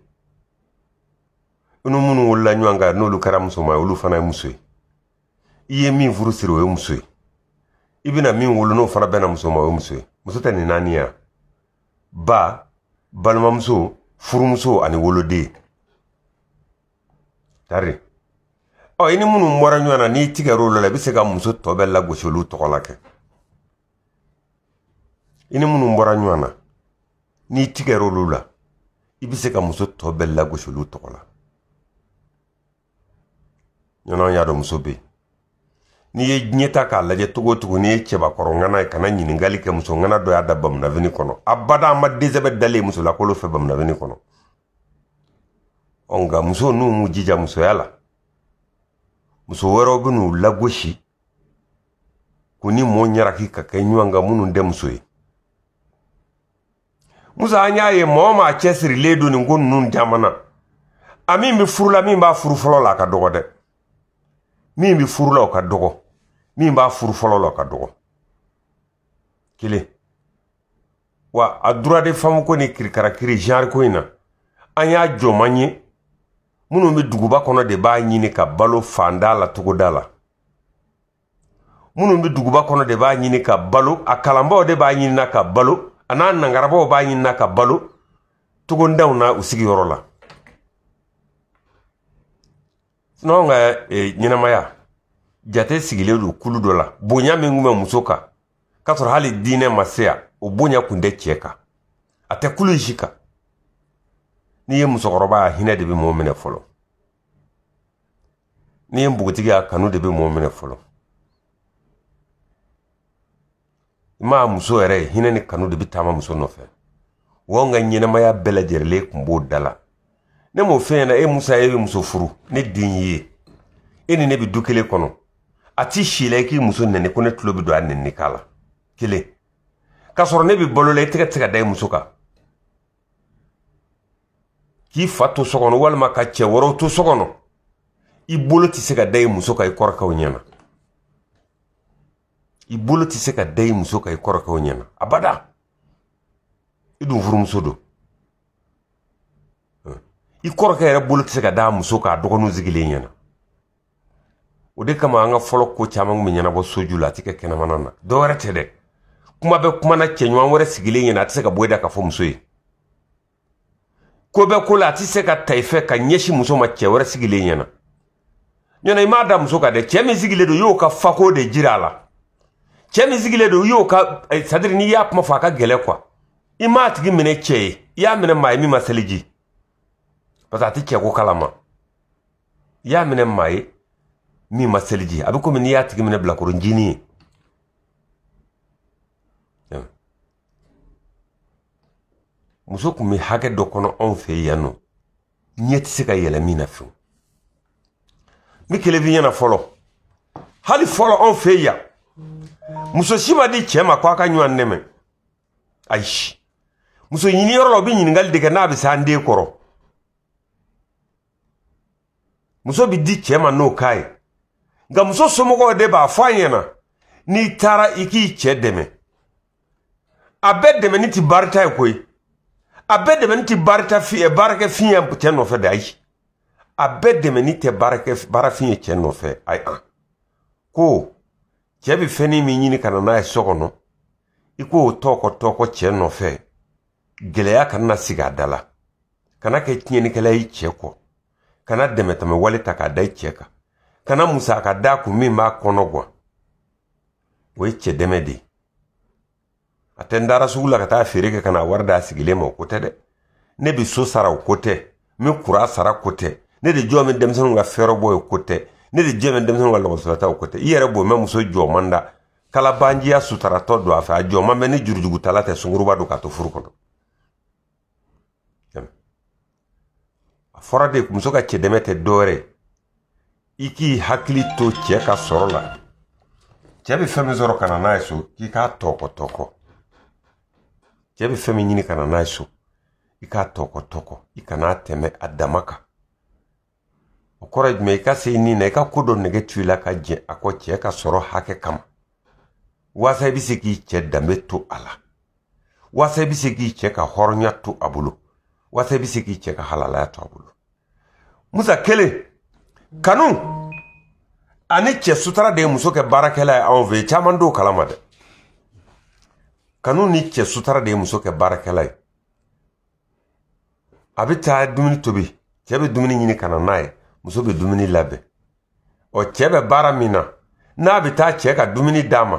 i ni minnu wolola ɲɔgɔn kan n'olu kɛra musoma olu fana ye muso ye i ye min furu siri o ye muso ye i bɛna min wolo n'o fana bɛna muso ma o ye muso ye muso tɛ nin naani ye ba balimamuso furumuso ani wolo woloden tari ɔ i ni minnu bɔra ɲɔgɔn na n'i tigɛr'o la i bɛ se ka muso tɔ bɛɛ lagosi olu tɔgɔ la kɛ i ni minnu bɔra ɲɔgɔn na n'i tigɛr'olu la i bɛ se ka muso tɔ bɛɛ lagosi olu tɔgɔ la ɲɔnɔ y'a dɔn muso bɛ yen n'i ye diɲɛ ta k'a lajɛ cogo o cogo n'i ye cɛbakɔrɔ ŋana ye kana ɲininkali kɛ muso ŋana dɔ y'a da bamunafini kɔnɔ abada an ma dɛsɛ bɛ dalen musolakolo fɛ bamunafini kɔnɔ onga nka n'u m'u jija musoya la muso wɛrɛw benu n'u lagosi kuni ni ɲaraki ka kɛ ɲɔgɔn munu minnu tɛ muso ye musa an y'a ye mɔɔ maa cɛsirilen do nin ko nunu caman na a min be furula min b'a furu fɔlɔ la ka dɔgɔ dɛ min be furula ka dɔgɔ min b'a furu fɔlɔ la ka dɔgɔ kelen wa a droit des femmes ko ni kirikarakiri genre yi na an y'a jɔman ye minnu be duguba kɔnɔ de b'a ɲini ka balo fanda la togoda la minnu be duguba kɔnɔ de b'a ɲini ka balo a kalanbaw de b'a ɲinina ka balo a n'a nangarabaw b'a ɲinina ka balo togondaw na u sigiyɔrɔ la n'anw ka ɲɛnamaya jate sigilen do kulu dɔ la bonya min kun bɛ muso kan k'a sɔrɔ hali diinɛ ma se o bonya kun tɛ cɛ kan a tɛ kulu si kan n'i ye musokɔrɔba hinɛ de bɛ mɔɔ minɛ fɔlɔ n'i ye npogotigi a kanu de bɛ mɔɔ minɛ fɔlɔ i m'a muso yɛrɛ hinɛ ni kanu de bɛ taama muso nɔfɛ wa anw ka ɲɛnɛmaya bɛɛ lajɛlen kun b'o da la ne m'o fɛn ɲɛna e musa e bɛ muso furu ne den y'i ye e ni ne bɛ du kelen kɔnɔ a t'i si la i k'i muso nɛni ko ne tulo bɛ don a nɛni k'a la kelen k'a sɔrɔ ne bɛ balo la i tɛgɛ tɛ se ka da i muso kan k'i fa to so kɔnɔ walima ka cɛ wɛrɛw to so kɔnɔ i bolo tɛ se ka da i muso ka i kɔrɔkɛw ɲɛna i bolo tɛ se ka da i muso ka i kɔrɔkɛw ɲɛna abada i dun furumuso don i kɔrɔkɛ yɛrɛ bolo tɛ se ka da muso k'a dɔgɔninw sigilen ɲɛna o de kama an ka fɔlɔ ko caman kun bɛ ɲɛnabɔ soju la a tɛ kɛ kɛnɛmana na dɔwɛrɛ tɛ dɛ kuma bɛ kuma na cɛɲɔgɔn wɛrɛ sigilen ɲɛna a tɛ se ka bɔ i da ka fɔ muso ye ko kula ati la a se ka ta ka ɲɛsin muso ma che wɛrɛ sigile nyana nyona i da muso ka de che min sigilen don y'o fako de jira a la cɛ min sigilen don y'o ka sadiri n'i yap ma faka gele kwa gɛlɛ kuwa i m'a tigi y'a mene maa ye min ma seliji parce que a tɛ cɛ ko kalama y'a mene maa ye min ma seliji a bɛ komi n'i y'a tigi minɛ bilakoronjinin ye muso kun be hakɛ dɔ kɔnɔ anw fɛ yan nɔ ɲɛ tɛ se ka yɛlɛ min na fewu n kele bi ɲɛna fɔlɔ hali fɔlɔ anw fɛ yan muso si ma di cɛɛ ma ko a ka ɲɔan ayi muso ɲiniyɔrɔ la u be ɲiningali de kɛ n'a be se an den kɔrɔ muso bi di cɛɛ ma n'o k'a ye nka muso somɔgɔw de b'a fɔ a ɲɛna n'i taara i k'i cɛɛ dɛmɛ a bɛɛ ni ti baarita ye koyi a bɛɛ dɛmɛni tɛ baarita fiɲɛ baarakɛ fiɲɛ cɛ nɔfɛ de ayi a bɛɛ dɛmɛni tɛ baarakɛ baara fiɲɛ cɛ nɔfɛ ayi an ko cɛ bɛ fɛnni min ɲini ka na n'a ye so kɔnɔ i k'o tɔɔkɔ tɔɔkɔ cɛ nɔfɛ gɛlɛya kana na sigi a da la kana kɛ tiɲɛnikɛla y'i cɛ kɔ kana dɛmɛtɛmɛ wale ta k'a da i cɛ kan kana musaka d'a kun min b'a kɔnɔ guwan o de a tɛ n dara sugu la ka taa feere kɛ ka na wari d'a sigilen ma o ko dɛ ne bi so sara o ko tɛ n be kura sara ko ne de jɔn denmisɛnu ka fɛɛrɛ bɔ ye ko ne de jɛn denmisɛnu ka lɔgɔsɔrɔta o ko i yɛrɛ bo mɛ muso jɔman da kalabanjiya sutaratɔ don a fɛ a jɔman bɛ ni jurujugutala tɛ sunguruba don k'a to furu kɔnɔ a fɔra de muso ka cɛdɛmɛ tɛ dɔwɛrɛ i k'i hakili to cɛɛ ka sɔrɔ la cɛɛ be fɛn min sɔrɔ ka na ye so k'i k'a tɔɔkɔ tɔɔkɔ cɛɛ bɛ fɛn min ɲini ka na n'a so i k'a tɔkɔtɔkɔ i kana tɛmɛ a dama kan o kɔrɔ ye i ka se nin na i ka ko dɔ nɛgɛ to la ka jɛ a kɔ cɛɛ ka sɔrɔ hakɛ kama waasa i bɛ se k'i cɛ danbe to a la waasa i bɛ se k'i cɛ ka hɔrɔnya to a bolo waasa i bɛ se k'i cɛ ka halalaya to a bolo musa kelen kanu ani cɛ sutara de ye muso kɛ baarakɛla ye anw fɛ yen caman t'o kalama dɛ kanu ni cɛ sutara de ye muso kɛ baarakɛla ye a bɛ taa dumuni tobi cɛ bɛ dumuni ɲini ka na n'a ye muso bɛ dumuni labɛn ɔ cɛ bɛ baara min na n'a bɛ taa cɛ ka dumuni d'a ma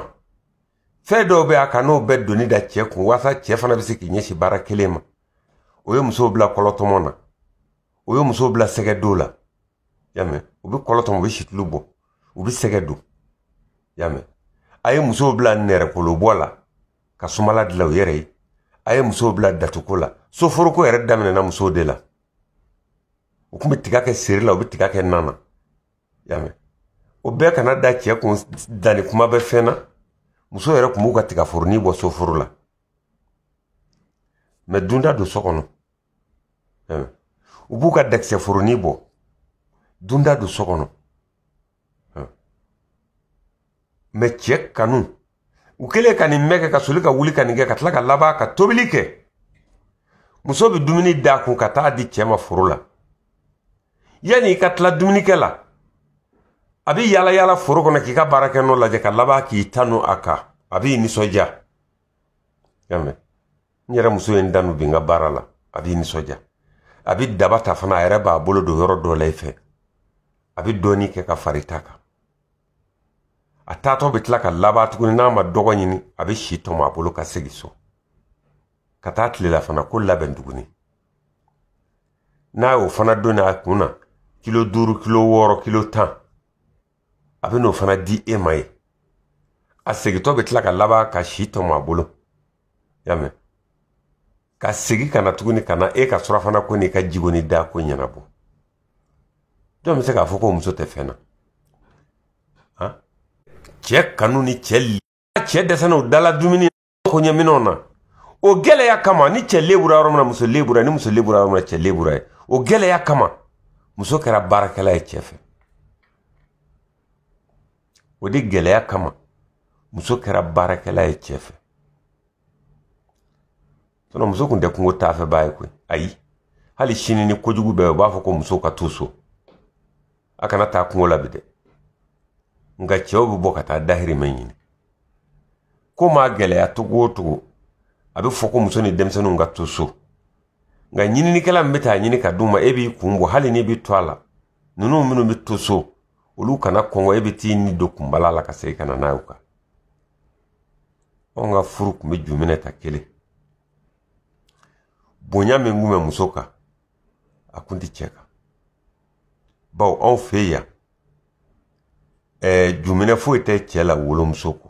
fɛn dɔw bɛ a ka n'o bɛɛ doni da cɛ kun walasa cɛ fana bɛ se k'i ɲɛsin baara kelen ma o ye musow bila kɔlɔtɔmɔ na o ye musow bila sɛgɛdon la yamɛ u bɛ kɔlɔtɔmɔ u bɛ situlu bɔ u bɛ sɛgɛ don yamɛ a ye musow bila nɛrɛkolobɔ la ka sumala uyere u yɛrɛ ye musow bila datuko la soforoko yɛrɛ daminɛna musow de la u kun bɛ tika kɛ seri la u bɛ tiga kɛ nan na y'a o bɛɛ kana da cɛ kun dani kuma bɛ fɛn na muso yɛrɛ kun b'u ka tigaforonin bɔ soforo la mɛ dunda do so kɔnɔ u b'u ka dakisɛforonin bɔ dunda do so mɛ cɛ u kɛlen ka nin kɛ ka soli ka wuli ka nin kɛ ka tila ka laba ka tobili kɛ muso bɛ dumuni d'a kun ka taa di cɛ ma foro la yanni i ka tila dumunikɛ la a bɛ yaala yaala foro kɔnɔ k'i ka baarakɛ nɔ lajɛ ka laba k'i ta nu a kan a b'i nisɔndiya yamɛ n yɛrɛ muso ye n danu bi n ka baara la a b'i nisɔndiya a bɛ daba ta fana a yɛrɛ b'a bolo don yɔrɔ dɔ la i fɛ a bɛ dɔɔnin kɛ ka far'i ta kan a taatɔ be tila ka laba tuguni n'a ma dɔgɔ ɲini a be si tɔmɔ a bolo ka segi so ka taa fana ko labɛn tuguni n'a y'o fana donni a kun na kilo duuru kilo wɔɔrɔ kilo tan a be n'o fana di e ma ye a segitɔ be tila ka laba ka si tɔmɔ a bolo y'a ka segi ka na tuguni ka na e ka surafana ko n'i ka jigoni da ko ɲɛnabɔ jɔn bɛ se k'a fɔ ko muso tɛ fɛn na cɛ kanu ni cɛ li cɛ dɛsɛnna o dala dumuni ko ɲɛminɛw na o gɛlɛya kama ni cɛ lebura yɔrɔ min na muso lebura ni muso lebura yɔrɔ min na cɛ lebura ye o gɛlɛya kama muso kɛra baarakɛla ye cɛ fɛ o de gɛlɛya kama muso kɛra baarakɛla ye cɛ fɛ sinɔn muso kun tɛ kungo taafɛ baa ye koyi ayi hali sini ni kojugu bɛɛ u b'a fɔ ko muso ka t'u so a kana taa kungo la bi dɛ nka cɛw be bɔ ka taa dahirimɛ ɲini ko maa gɛlɛya togo o togo a be fɔ ko muso ni denmisɛniw ka to so nka ɲininikɛla min be taa ɲini ka duma ma e b'i kun bɔ hali n'i be to a la nunu minnu be to so olu kana kɔngɔ e be t'i ni don kunbala la ka segin ka na n'a ye anw ka furu ta kelen bonya min kun muso kan a kun cɛ kan bawo anw fɛ yan ɛɛ eh, juminɛ foyi tɛ cɛ la wolomuso kɔ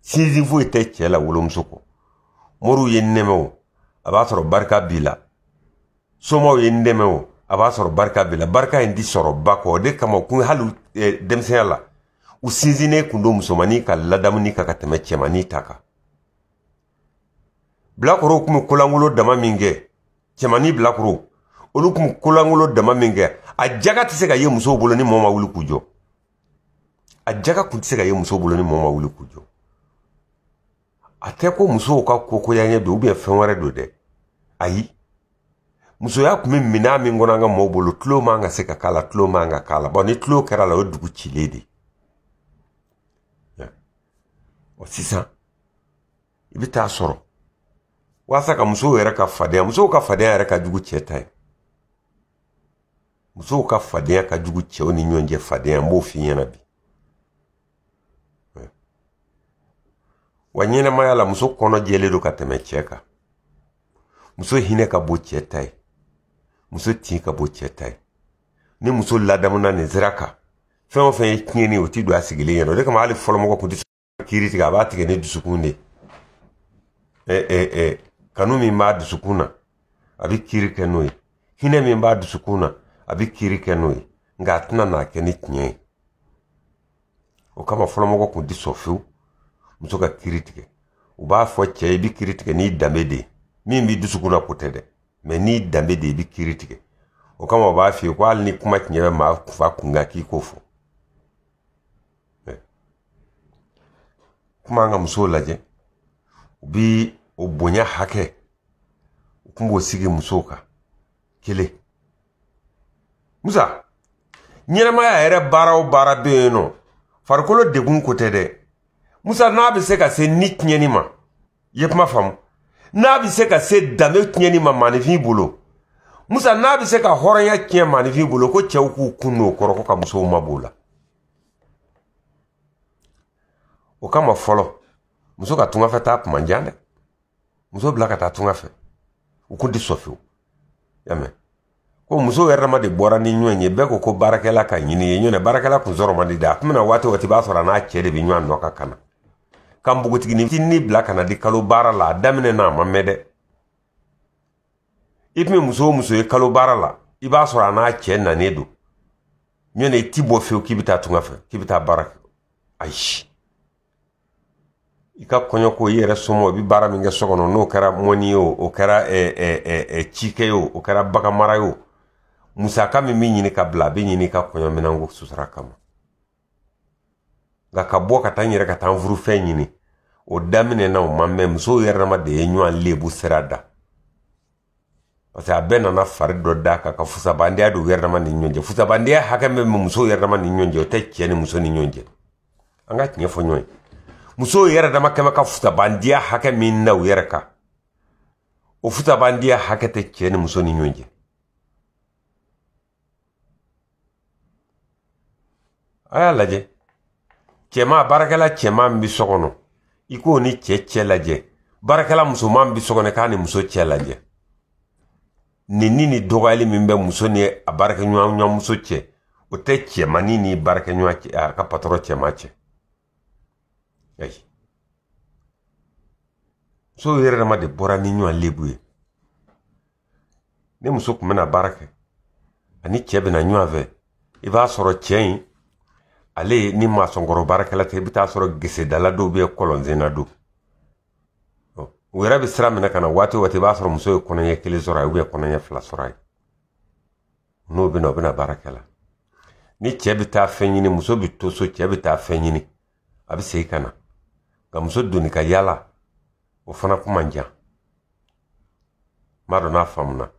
sinsin foyi tɛ cɛ la wolomuso kɔ moriw ye n o a b'a sɔrɔ barika b'i la somaw ye nɛmɛ o a b'a sɔrɔ barika b'i la barika in ti sɔrɔ ba kɔ o de kama u kun hali ɛɛ eh, denmisɛnya la u sinsinnen kun don musomanin ka ladamuni kan ka tɛmɛ cɛmanin ta kan bilakorow kun bɛ kolankolon dama min kɛ cɛmanin bilakorow olu kun bɛ kolankolon dama min kɛ a jaga tɛ se ka ye musow bolo ni mɔɔ ma wuli k'u jɔ ajaka jaga ye muso bulo ni mwa ma wuli k'u jɔ muso waka koko ya nye kokoyaɲɛ don ubiyɛn fɛn wɛrɛ don dɛ ayi musoya kun be min'a min kɔnɔ an ka mɔɔw bolo tulo man ka kala ka tulo man ka k'a ni tulo kera la o dugu cilen de o sisan i be taa sɔrɔ ka muso wera ka fadea. Muso waka fadea ya reka jugu cɛ Muso waka fadea ka jugu cɛw ni nyonje fadea fadenya n b'o wa ɲɛnɛmaya la muso kɔnɔ jɛlen do ka tɛmɛ cɛ kan muso hinɛ ka bo cɛ ta ye muso tin ka bo cɛ ta ye ni muso ladamuna nin sira kan fɛn o fɛn ye tiɲɛni o ti don a sigilen ɲɛna de kama hali fɔlɔmɔgɔ kiri tigɛ a b'a tigɛ ni dusukun de ɛ e, ɛ e, ɛ e. kanu min b'a dusukun na a bi kiri kɛ n'o ye hinɛ min b'a dusukun na a bi kiri kɛ n'o ye nka a tɛna n'a kɛ ni tiɲɛ ye o kama fɔlɔmɔgɔ tun sɔn muso ka kiri tigɛ u b'a fɔ cɛ i bi kiri tigɛ n'i danbe de min b'i dusukun na ko tɛ dɛ mɛ n'i danbe de i bi kiri tigɛ o kama u b'a f'i ye ko hali ni kuma tiɲɛ bɛ maa fa kun kan k'i k'o fɔ e. kuma an ka musow lajɛ u bi o bonya hakɛ u kun b'o sigi musow kan kelen musa ɲɛnɛmaya yɛrɛ baara o baara bɛ yen nɔ farikolo degun ko tɛ dɛ musa n'a bɛ se ka se ni tiɲɛni ma i ye kuma faamu n'a bɛ se ka se danbe tiɲɛni ma maanifin bolo musa n'a bɛ se ka hɔrɔnya tiɲɛ maanifin bolo ko cɛw k'u kun don o kɔrɔ ko ka musow ma o la o kama fɔlɔ muso ka tungafɛ taa kuma jan dɛ muso bila ka taa tungafɛ u kun tɛ sɔn fiyewu y'a mɛn ko muso yɛrɛ dama de bɔra ni ɲɔgɔn ye bɛɛ ko ko baarakɛla ka ɲini ye ɲɔgɔn tɛ baarakɛla kun sɔrɔ man di dɛ a tun bɛna waati o waati i b'a sɔrɔ a n'a cɛ de bɛ ɲɔgɔn nɔ ka kana ka nbogotigini fitini bila ka na di kalo baara la a daminɛ na a ma mɛn dɛ i tun be muso o muso ye kalo baara la i b'a sɔrɔ a n'a cɛ nanen don ɲɔnɛ i ti bɔ fewu k'i bɛ taa tunga fɛ k'i bɛ taa baara kɛ ayi i ka kɔɲɔko i yɛrɛ somɔ i bɛ baara min kɛ so kɔnɔ n'o kɛra mɔni ye o kɛra cikɛ ye o kɛra baganmara ye o musaka min bɛ ɲini ka bila a bɛ ɲini ka kɔɲɔminɛnko sutura kama nka ka bɔ ka taa n yɛrɛ ka taa n furufɛn ɲini o daminɛ na o ma mɛn musow yɛrɛ dama de ye ɲɔgɔn lebu sira da parce que a bɛɛ nana fari dɔ d'a kan ka fusabandiya don u yɛrɛ dama ni ɲɔgɔn cɛ fusabandiya hakɛ min bɛ musow yɛrɛ dama ni ɲɔgɔn cɛ o tɛ cɛ ni muso ni ɲɔgɔn cɛ an ka tiɲɛ fɔ ɲɔgɔn ye musow yɛrɛ dama kɛmɛ ka fusabandiya hakɛ min na o yɛrɛ kan o fusabandiya hakɛ tɛ cɛ ni muso ni ɲɔgɔn cɛ a y'a lajɛ cɛman baarakɛla cɛman min bɛ so kɔnɔ i k'o ni cɛ cɛ lajɛ baarakɛla musoman bi sɔgɔnɛ k'a ni muso cɛ lajɛ nin ni ni dɔgɔyali min bɛ muso ni a baarakɛɲɔgɔnmuso cɛ o tɛ cɛmani ni baarakɛɲɔgɔn cɛ a ka patɔrɔn cɛman cɛ ayi musow yɛrɛ dama de bɔra ni ɲɔgɔn lebu ye ni muso tun bɛna baara kɛ ani cɛ bɛna ɲɔgɔn fɛ i b'a sɔrɔ cɛ in ale ni masɔnkɔrɔ baarakɛla tɛ i bɛ taa sɔrɔ gesedala dɔw bɛ kɔlɔnsenna don u yɛrɛ bɛ sira minɛ ka na waati o waati i b'a sɔrɔ muso ye kɔnɔɲɛ kelen sɔrɔ a ye kɔnɔɲɛ fila sɔrɔ a ye n'o bɛ na o bɛ na baara la ni cɛ bɛ taa fɛn ɲini muso bɛ to so cɛ bɛ taa fɛn ɲini a bɛ segin ka na nka muso doni ka yaala o fana kuma n b'a dɔn n'a faamuna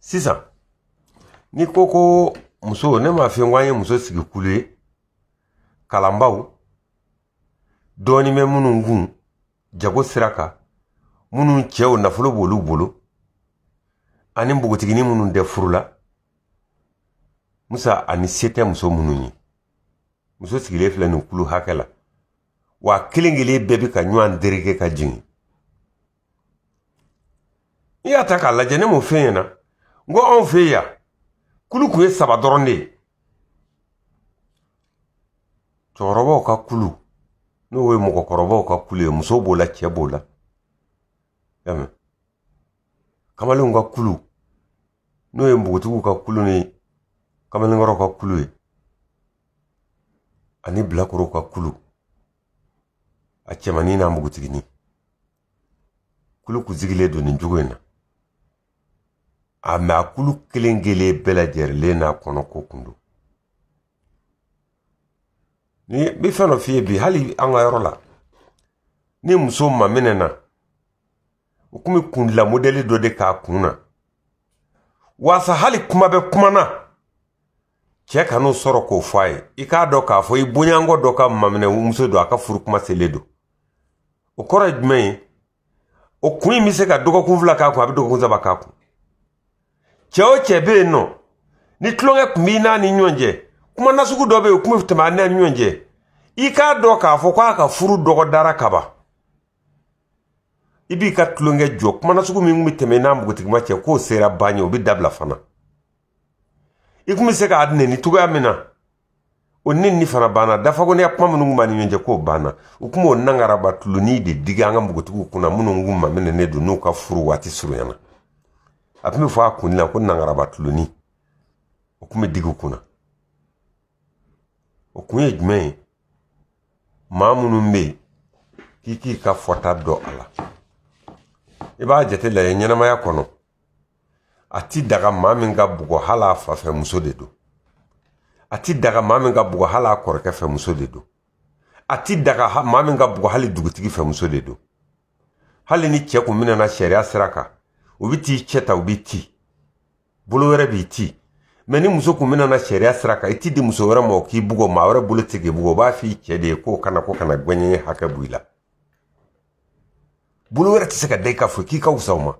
sisan n'i ko ko muso ne m'a f'i ye ko an ye muso sigi kulu ye kalanbaw dɔɔnin bɛ minnu kun jago sira kan minnu cɛw nafolo b'olu bolo ani npogotiginin minnu tɛ furula musa ani se tɛ muso minnu ye muso sigilen filɛ nin kulu hakɛ la wa kelen kelen bɛɛ bi ka ɲɔgɔn dereke ka jigin n y'a ta k'a lajɛ ne m'o f'e ɲɛna n ko anw fɛ yan kulu kun ye saba dɔrɔn de ye cɛkɔrɔbaw ka kulu n'o ye mɔgɔkɔrɔbaw ka kulu ye muso b'o la cɛ b'o la yamɛ kamalenw ka kulu n'o ye npogotigiw ka kulu ni kamalenkɔrɔw ka kulu ye ani bilakorow ka kulu a cɛmanin n'a npogotiginin kulu kuzigile do don nin cogo in na a mɛ a kulu kelen kelen bɛɛ lajɛlen n'a kɔnɔ ko kun do ni n bɛ fɛn dɔ f'i ye bi hali an ka yɔrɔ la ni muso maminɛ na o kun bɛ kundila modele dɔ de k'a kun na waasa hali kuma bɛ kuma na cɛ kan'o sɔrɔ k'o fɔ a ye i k'a dɔn k'a fɔ i bonyankɔ dɔ ka maminɛ muso don a ka furu kuma selen don o kɔrɔ ye jumɛn ye o kun in bɛ se ka dɔgɔkun fila k'a kun a bɛ dɔgɔkun saba k'a kun cɛɛ o cɛɛ be yen nɔ ni tulonkɛ kun b'i n'a ni ɲɔgɔn kuma nasugu dɔ be yen o kun be ni ɲɔgɔn cɛ i k'a dɔn k'a fɔ k'a ka furu dɔgɔdara kaban i b'i ka tulonkɛ jɔ kuma nasugu min kun be tɛmɛ i n'a npogotigima cɛ k'o sera ban ye o be dabila fana i kun be se k'a neni cogoya min na o nenni fana banna dafagoniya kuma minnu kun b'a ni ɲɔgɔn cɛ k'o banna u kun b'o nangaraba tulonni de digi an ka npogotigiw kunna minnu kun maminɛnen don n'u ka furu waati surunyana a tun be fɔ a kunni la ko nangaraba tuloni o kun be digi u kunna o kun ye jumɛn ye maa minnu be yen k'i k'i ka fɔta dɔ a la i b'a jate lajɛ ɲɛnamaya kɔnɔ a ti daga maa min ka bugɔ hali a fa fɛ muso de don a ti daga maa min ka bugɔ hali a kɔrɔkɛ fɛ muso de don a ti daga maa min ka bugɔ hali dugutigi fɛ muso de don hali ni cɛ kun minɛna sariya sira kan o bi t'i cɛ ta o b'i ti bolo wɛrɛ b'i ti mɛ ni muso kun bɛna na sariya sira kan i t'i di muso wɛrɛ ma o k'i bugɔ maa wɛrɛ bolo ti k'i bugɔ o b'a f'i cɛ de ye k'o kana ko kana gɛɲɛ hakɛ bɔ i la bolo wɛrɛ tɛ se ka da i ka fo k'i ka wusa ma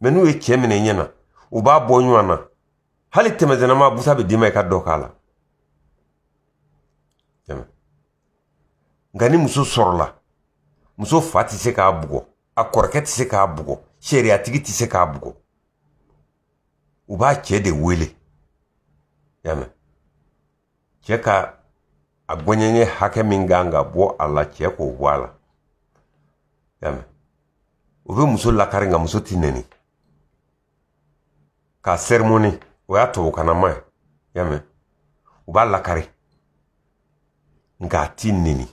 mɛ n'u ye cɛ minɛ ɲɛ na u b'a bɔ ɲɔgɔn na hali tɛmɛsɛnɛma busa bɛ d'i ma i ka dɔ k'a la nka ni muso sɔrɔla muso fa tɛ se k'a bugɔ a kɔrɔkɛ tɛ se k'a bugɔ sariyatigi tɛ se k'a bugɔ u b'a cɛ de wele yamɛ cɛ ka a gɔɲɛɲɛ hakɛ min kan ka bɔ a la cɛ k'o bɔ a la yamɛ u bɛ muso lakari nka muso tɛ nɛni k'a sɛrimoni o y'a tubabukanama ye yamɛ u b'a lakari nka a t'i nɛni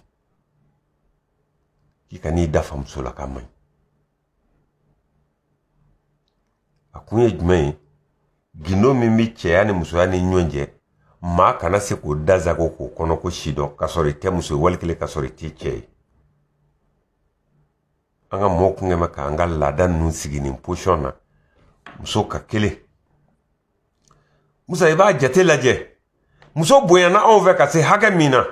k'i ka n'i dafa muso la k'a man ɲi a kun ye jumɛn ye gindo min bi cɛya ni musoya ni ɲɔjɛ maa kana se k'o dazago k'o kɔnɔ ko si dɔn k'a sɔrɔ i tɛ muso wali kelen k'a i t'i cɛ ye an ka mɔɔw k'an ka laada ninnu sigi nin posɔn na muso ka kelen musa i b'a jate lajɛ muso bonyana anw fɛ ka se hakɛ min na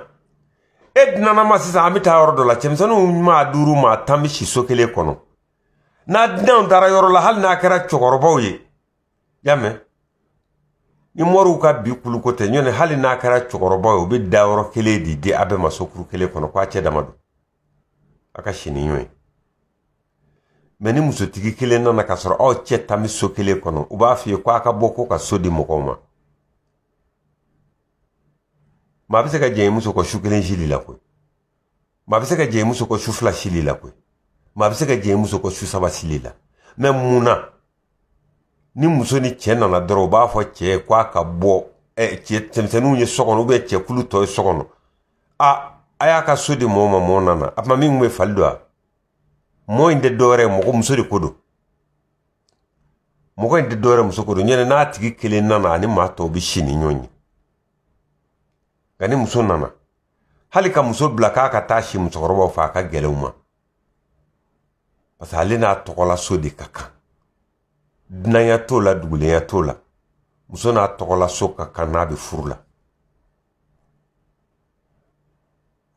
e dunanama sisan an bɛ taa yɔrɔ dɔ la cɛmisɛnninw ma duuru ma tan bɛ si so kelen kɔnɔ n'a dinaw taara yɔrɔ la hali n'a kɛra cɛkɔrɔbaw ye y'a ni mɔriw ka bi kuluko tɛ ɲɔni hali n'a kɛra cɛkɔrɔbaw ye u bɛ da yɔrɔ kelen de di a bɛɛ ma sokuru kelen kɔnɔ k'a cɛ dama don a ka sini ɲɔ ye mɛ ni musotigi kelen nana ka sɔrɔ aw cɛ tan bɛ so kelen kɔnɔ u b'a f'i ye ko ka bɔ ko ka so di mɔgɔw ma maa bɛ se ka jɛn i muso kɔ su kelen sili la koyi maa bɛ se ka jɛn i muso kɔ su fila sili la koyi maa bɛ ka jɛn muso ko su saba sili la mɛ mun ni muso ni cɛ nana dɔrɔn u b'a fɔ cɛ k'a ka bɔ ɛ cɛ cɛmisɛnninw ye so kɔnɔ ubiyɛn cɛkulu tɔ ye so kɔnɔ a a y'a ka so di mɔɔ ma mɔɔ nana a tuma min kun bɛ fali don a mɔɔ in tɛ dɔwɛrɛ ye mɔgɔ muso de ko don mɔgɔ in tɛ dɔwɛrɛ muso ko don ɲɛnɛ n'a tigi kelen nana ani maa tɔw bi si ni ɲɔgɔn ye nka ni muso nana hali ka muso bila k'a ka taa si musokɔrɔbaw fɛ a ka gɛlɛn u ma parce que ale n'a tɔgɔlaso de ka kan dunanya t'o la dugulenya t'o la muso n'a tɔgɔlaso ka kan n'a bɛ furu la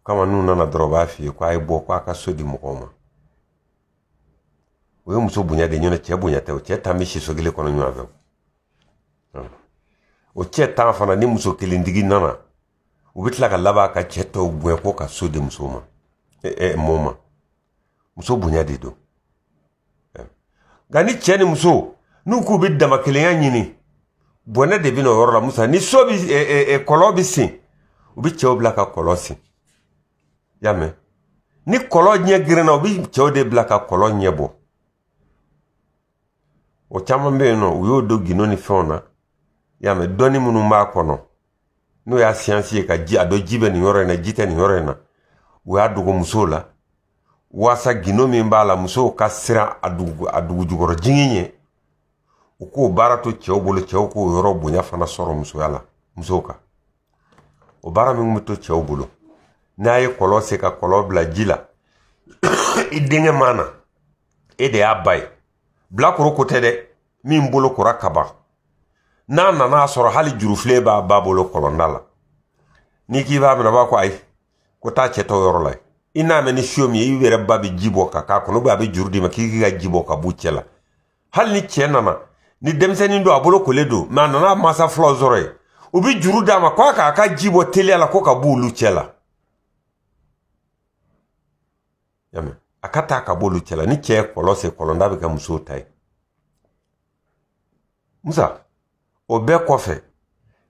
kama n'u nana dɔrɔn b'a f'i ye ko ye bɔ ko ka so di mɔgɔw ma o ye muso bonya de ɲɔnɔ cɛ bonya tɛ o cɛ tan bɛ si so kelen kɔnɔ ɲɔgɔn fɛ o cɛ tan fana ni muso kelen tigi nana u bɛ tila ka laban ka cɛ tɔw bonya ko ka so di muso ma e, e, mɔɔ ma muso bonya de don nka ni cɛɛ ni muso n'u k'u be damakelenya ɲini bɔnɛ de bena o yɔrɔ la musa ni so bi eh, eh, e, kɔlɔn bi sen u be cɛɛw bila ka kɔlɔn sen y'a ni kɔlɔn ɲɛ gerenna u be cɛɛw de bila ka kɔlɔn ɲɛ bɔ o caman be yen nɔ u y'o don gindo ni fɛnw na y'a mɛn dɔɔni minnu kɔnɔ n'o y'a siyansi ka ji a dɔ ji bɛ nin yɔrɔ in na ji tɛ u y'a dogo musow la waasa gindo min b'a la musow ka siran a dugujugɔrɔ jigi ɲɛ u k'o baara to cɛw bolo cɛw k'o yɔrɔ bonya fana sɔrɔ musoya la musow kan o baara min bɛ to cɛw bolo n'a ye kɔlɔn se ka kɔlɔn bila ji la i denkɛ ma na e de y'a ba ye bilakoro ko tɛ dɛ min bolo kora ka ban n'a nana sɔrɔ hali jurufile b'a ba bolo kɔlɔnda la n'i k'i b'a minɛ b'a ko ayi ko taa cɛ tɔ yɔrɔ la yen i n'a mɛn ni siyo min ye i yɛrɛ ba bɛ ji bɔ ka k'a kɔnɔ a bɛ juru d'i ma k'i k'i ka ji bɔ ka b'u cɛ la hali ni cɛ nana ni denmisɛnnin don a bolo kole don mɛ a nana masa filaw sɔrɔ ye u bɛ juru d'a ma k'a k'a ka ji bɔ teliya la ko ka b'olu cɛ la a ka taa ka b'olu cɛla ni cɛ ye kɔlɔn kɔlɔnda bɛ kɛ musow ta ye musa o bɛɛ kɔfɛ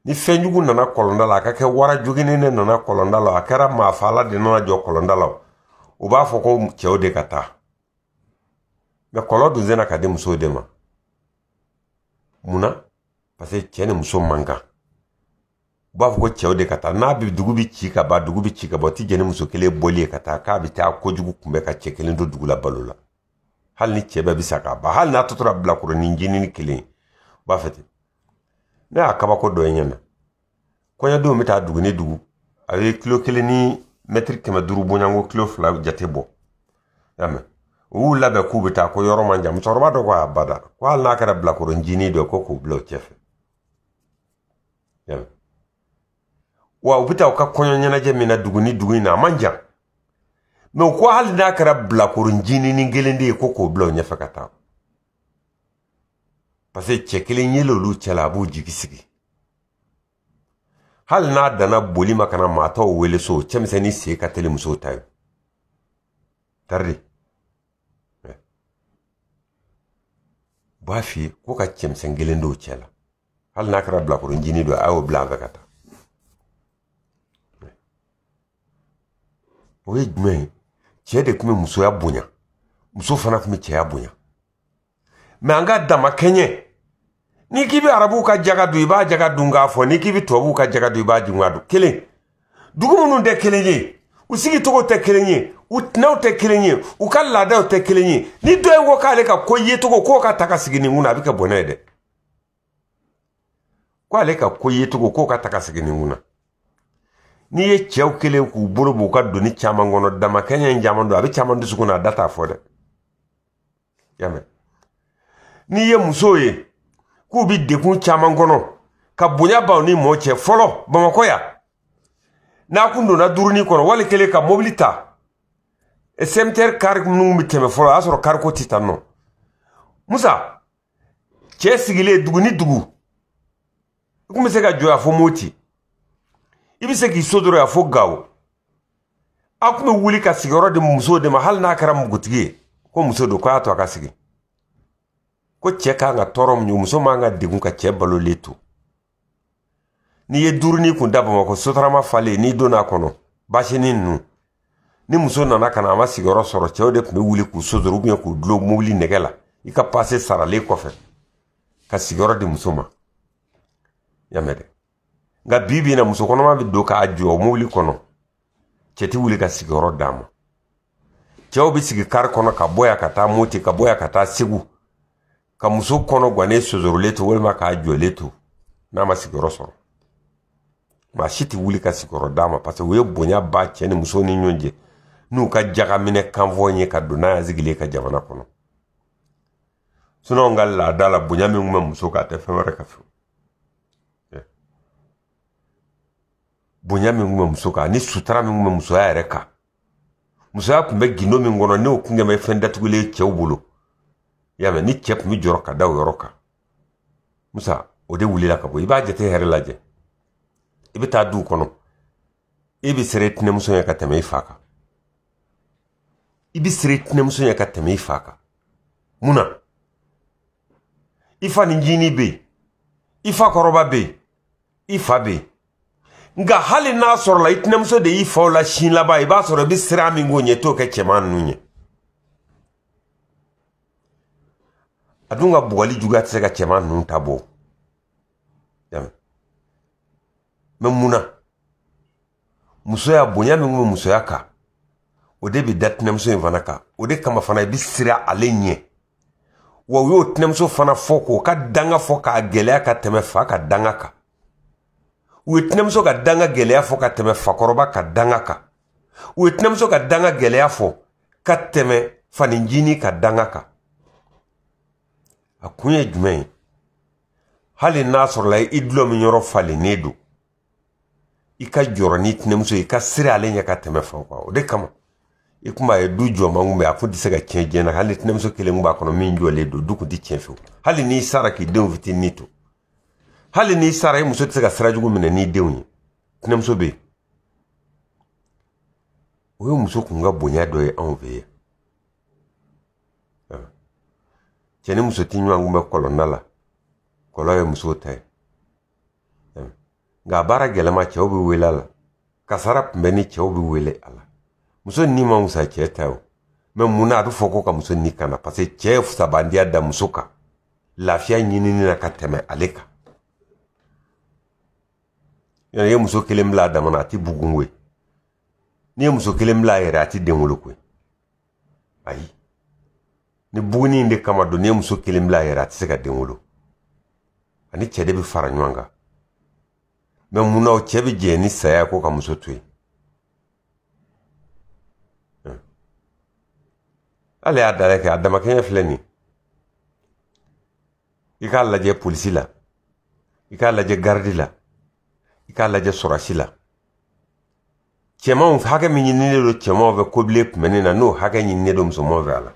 ni fɛnjugu nana kɔlɔnda la a ka kɛ warajogini ne nana kɔlɔnda la a kɛra maafala de nana jɔ kɔlɔnda la u b'a fɔ ko cɛw de ka taa mɛ kɔlɔn dun sena ka di musow de ma munna paseke cɛ ni muso man kan u b'a fɔ ko cɛw de ka taa n'a bi dugu bi ci ka ban dugu bi ci ka bɔ ti jɛ ni muso kelen bɔli ye ka taa k'a bi taa kojugu kunbɛ ka cɛ kelen do dugu la balo la hali ni cɛ bɛɛ bi sa k'a ban hali n'a tɔtɔra ni jinin kelen u b'a fɛ ten ne y'a kabako dɔ ye mɛ kɔɲɔdenw bɛ taa dugu ni dugu a ye kilo kelen ni mɛtiri kɛmɛ duuru boɲanko kilo fila jate bɔ y'a mɛn u y'u labɛn k'u bɛ taa ko yɔrɔ man jan musokɔrɔba dɔ ko a bada ko hali n'a kɛra bilakorojinin dɔ ko k'u bila o cɛ fɛ y'a wa u bɛ taa u ka kɔɲɔ ɲɛnajɛ min na dugu ni dugu in na a man jan mɛ u ko hali n'a kɛra bilakorojinin kelen de ye ko k'o bila o ɲɛfɛ ka taa pase cɛ kelen yelen olu cɛla a b'u jigi sigi hali n'a danna boli ma kana maa tɔw wele so cɛmisɛnnin sen ka teli musow ta ye tari b'a f'i ye ko ka cɛmisɛn kelen dɔw cɛ la hali n'a kɛra bilakorojini dɔ a y'o bila an fɛ ka taa o ye jumɛn ye cɛ de tun bɛ musoya bonya muso fana tun bɛ cɛya bonya mɛ an ka kɛɲɛ n'i k'i arabu ka jaga du iba jaga dunga fo fɔ n'i k'i bɛ ka jaga du iba b'a du kele dugu munu de kele ye usigi sigi cogo tɛ kelen ye utna tinaw tɛ kelen ye u ka laadaw tɛ kelen ye ni dɔ ye ko k'ale ka ko yecogo k'o ka ta ka sigi nin kunna a bɛ kɛ bɔnɛ ye dɛ ko ale ka ko yecogo k'o ka ta sigi nin kunna n'i ye chew kele k'u buru b'u ka doni caman kɔnɔ damakɛɲɛ in caman don a bɛ caman dusukun na data fo de yame n'i ye musoye ye k'u bi degun caman kɔnɔ ka bonya baw ni mɔɔ cɛ fɔlɔ bamakɔ ya n'a kun donna duruni kɔnɔ wali kelen ka mobili ta semtɛr kari minnu bi tɛmɛ fɔlɔ o y'a sɔrɔ kariko ti tan nɔ musa cɛ sigilen dugu ni dugu i kun be se ka jɔ ya fɔ moti i be se k'i so dɔrɔ yan fo gawo a kun be wuli ka sigiyɔrɔ di musow de ma hali n'a kɛra mugutigi ye ko muso do ko y'a to a ka sigi ko cɛɛ k'an ka tɔɔrɔ min ye muso man ka degun ka cɛɛ balolen to n'i ye duurunin kun da bamakɔ sotarama fale n'i donna a kɔnɔ basini ninnu ni muso nana ka na a ma sigiyɔrɔ sɔrɔ cɛw de tun bɛ wuli k'u sojɔ ubiyɛn k'u dulon mobili nɛgɛ la i ka pase saralen kɔfɛ ka sigiyɔrɔ di muso ma yamɛ dɛ nka bi bi na musokɔnɔma bɛ don k'a jɔ mobili kɔnɔ cɛ ti wuli ka sigiyɔrɔ d'a ma cɛw bɛ sigi kari kɔnɔ ka bɔ yan ka taa moti ka bɔ ka taa segu ka muso kɔnɔ gwanen sosorolen to walima k'a jɔlen to n'a ma sigiyɔrɔ sɔrɔ maa si tɛ wuli ka sigiyɔrɔ d'a ma paseke u ye bonya ba cɛ ni muso ni ɲɔgɔn cɛ n'u ka jagaminɛ kanfɔ ye ka don n'a ya sigilen ka jamana kɔnɔ sinɔn ka laada la bonya min kun bɛ muso kan a tɛ fɛn wɛrɛ ka fiyewu bonya min kun bɛ muso kan ani sutura min kun bɛ musoya yɛrɛ kan musoya kun bɛ gindo min kɔnɔ n'o kun bɛ fɛn datugulen cɛw bolo y'a ni cɛ mi bɛ jɔrɔ ka da o yɔrɔ kan musa o de wulila ka bɔ i b'a jate hɛrɛ lajɛ i bɛ taa duw kɔnɔ e bɛ siran i tɛnɛmuso ɲɛ ka tɛmɛ i fa kan i bɛ siran i tɛnɛmuso ɲɛ ka tɛmɛ i fa kan i fa ni jini bɛ yen i fa kɔrɔba bɛ yen i fa bɛ yen nka hali n'a sɔrɔla i tɛnɛmuso de y'i faw la sin laban i b'a sɔrɔ i bɛ siran min k'o ɲɛ t'o kɛ cɛman ninnu a dun ka bugɔli juguya tɛ se ka cɛman ninnu ta bɔ mɛ munna musoya bonya min kun bɛ musoya kan o de bɛ da tɛnɛmuso in fana kan o de kama fana i bɛ sira ale ɲɛ wa u y'o tɛnɛmuso fana fɔ k'o ka danga fɔ k'a gɛlɛya ka tɛmɛ fa ka danga kan u ye tɛnɛmuso ka danga gɛlɛya fɔ ka tɛmɛ fakɔrɔba ka danga kan u ye tɛnɛmuso ka danga gɛlɛya fɔ ka tɛmɛ faninjinin ka danga kan a kun ye jumɛn ye hali n'a sɔrɔla i dulɔ min yɔrɔ falennen don i ka jɔrɔ ni tɛnɛmuso i ka siri ale ɲɛ ka tɛmɛ fɛn kan o de kama i kun b'a ye du jɔman kun bɛ a kun tɛ se ka tiɲɛ diɲɛ na hali tɛnɛmuso kelen kun b'a kɔnɔ min jɔlen do du kun tɛ tiɲɛ fiyewu hali n'i sara k'i denw fitinin to hali n'i sara i e muso tɛ se ka sira jugu minɛ n'i denw ye tɛnɛmuso bɛ yen o ye muso kun ka bonya dɔ ye anw fɛ yan cɛ eh. ni muso ti ɲɔgɔn kun kɔlɔnda la kɔlɔn ye muso ta ye nka baara gɛlɛma cɛw bɛ wele a la kasara kunbɛn ni cɛw bɛ wele a la muso ni ma musa cɛ ta ye mɛ munna a bɛ fɔ ko ka muso ni kana paseke cɛ ye fusabandiya da muso kan lafiya ɲinini na ka tɛmɛ ale kan yɔrɔ ye muso kelen bila a damana a tɛ bugun koyi n'i ye muso kelen bila a yɛrɛ a den wolo koyi ayi ni buguni de kama don ni ye muso kelen bila a yɛrɛ a tɛ se ka den wolo ani cɛ de bɛ fara ɲɔgɔn kan mɛ na o cɛ bɛ jɛ ni saya ko ka muso to yen hali y'a dalɛ kɛ a damakɛɲɛ filɛ nin i k'a lajɛ polisi la i k'a lajɛ garidi la i k'a lajɛ sɔrɔsi la cɛmanw hakɛ min ɲininen don cɛmanw fɛ kobilen kunbɛnni na n'o hakɛ ɲininen don musomanw fɛ a la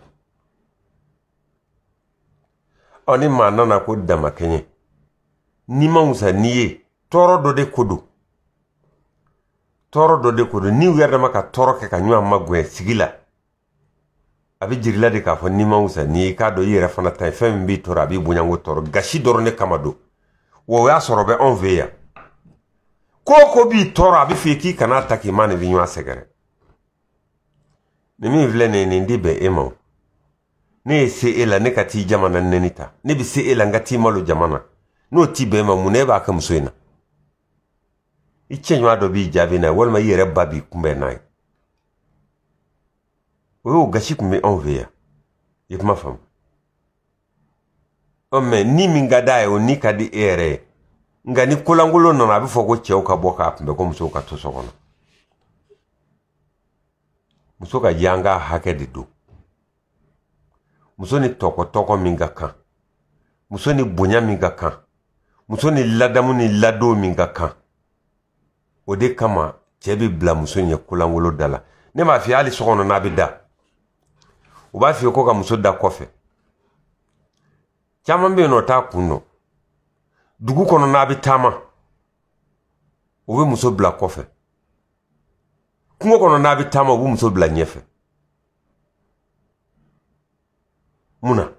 ɔ ni maa nana ko dama kɛɲɛ n'i ma wusa n'i ye tɔɔrɔ dɔ de ko don tɔɔrɔ dɔ de ko don n'i yɛrɛ dama ka tɔɔrɔ kɛ ka ɲɔgɔn magɛn sigi la a bɛ jirila de k'a fɔ n'i ma wusa n'i ye k'a dɔn i yɛrɛ fana ta ye fɛn min b'i tɔɔrɔ a b'i bonya ko tɔɔrɔ gasi dɔrɔn de kama don wa o y'a sɔrɔ bɛ anw fɛ yan ko o ko b'i tɔɔrɔ a bɛ f'i ye k'i kana ta k'i ma nin ɲɔgɔn sɛgɛrɛ nin min filɛ nin ye nin ti bɛn e ma o ne ye se e la ne ka t'i jamana nɛni ta ne be se e la n ka t'i malo jamana n'o ti bɛn ma mun na e b'a kɛ muso in na i cɛɲuman dɔ b'i jaabi n'a ye walima i yɛrɛ ba b'i kunbɛn n'a ye o y'o gasi kun be anw fɛ yan i kuma faamu ɔ mɛ ni min ka d'a ye o ni ka di e yɛrɛ ye nka ni kolankolon nana a bɛ fɔ ko cɛw ka bɔ k'a kunbɛn ko musow ka to so kɔnɔ muso ka ye an ka hakɛ de don muso ni tɔgɔtɔgɔ min ka kan muso ni bonya min ka kan muso ni ladamu ni ladon min ka kan o de kama cɛɛ bi bila muso ɲɛ kolankolo da la ne m'a f'i hali sɔgɔnɔ n'a bi da o b'a f'i ko ka muso da kɔfɛ caman be yen nɔ t'a kun nɔ dugu kɔnɔ n'a bi taama o be muso bila kɔfɛ kungo kɔnɔ n'a bi taama o be muso bila ɲɛfɛ mun na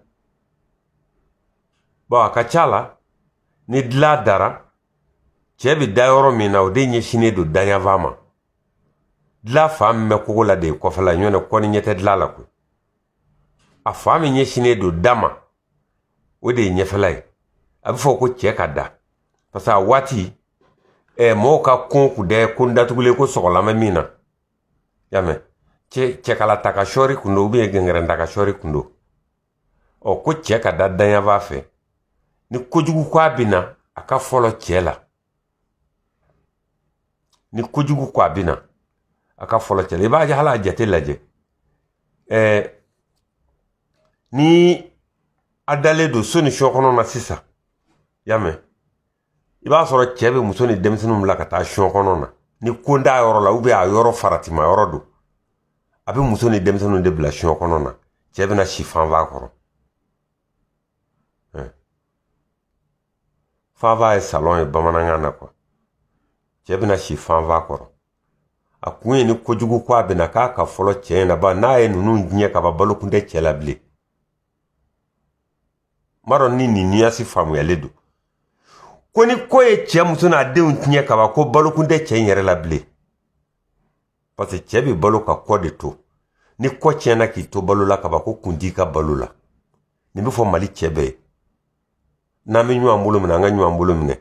a ka ca la ni dila dara cɛɛ bi da yɔrɔ min na o de ɲɛsinnen don daɲafan ma dila fa min bɛ kogo la de kɔfɛla ɲɔnɛ kɔni ɲɛ tɛ dila la koyi a fan min ɲɛsinnen don da ma o de ye ɲɛfɛla ye a bɛ fɔ ko cɛ ka da parce a waati eh, mɔgɔw ka kun kun dɛ ko n datugulen ko sɔgɔlan bɛ min na y'a mɛ cɛ cɛkala ta ka sɔɔri kun do gɛngɛrɛn ta ka sɔɔri kun do ɔ ko cɛ ka da danyanfan fɛ ni kojugu ko a bɛ a ka fɔlɔ cɛ la ni kojugu ko a bɛ na a ka fɔlɔ cɛ la i b'a hali a jate lajɛ ɛɛ ni a dalen don so ni sɔ kɔnɔ na sisan i y'a mɛn i b'a sɔrɔ cɛ bɛ muso ni denmisɛnninw bila ka taa sɔ kɔnɔ na ni ko d'a yɔrɔ la a yɔrɔ faratima yɔrɔ don a bɛ muso ni denmisɛnninw de bila sɔ kɔnɔ na cɛ bɛna si fanfan kɔrɔ Faaba ye salɔn ye bamanankan na kɔ cɛ bena si fanfa kɔrɔ a kun ye ni kojugu ko a bena k'a ka fɔlɔ cɛ na ba n'a ye nunu diɲɛ ka ba balo kun cɛ la bilen ni niniyasi faamuyale do ko ni ko ye cɛɛ muso n'a denw tiɲɛ ba ko balo kun cɛ yɛrɛ la bilen parce que cɛ bɛ balo ka kɔ de to ni kɔ tiɲɛna k'i to balo la ba ko kundi ka balo la nin be fɔ mali cɛ bɛɛ ye n'an bɛ ɲɔgɔn bolo minɛ an ka ɲɔgɔn bolo minɛ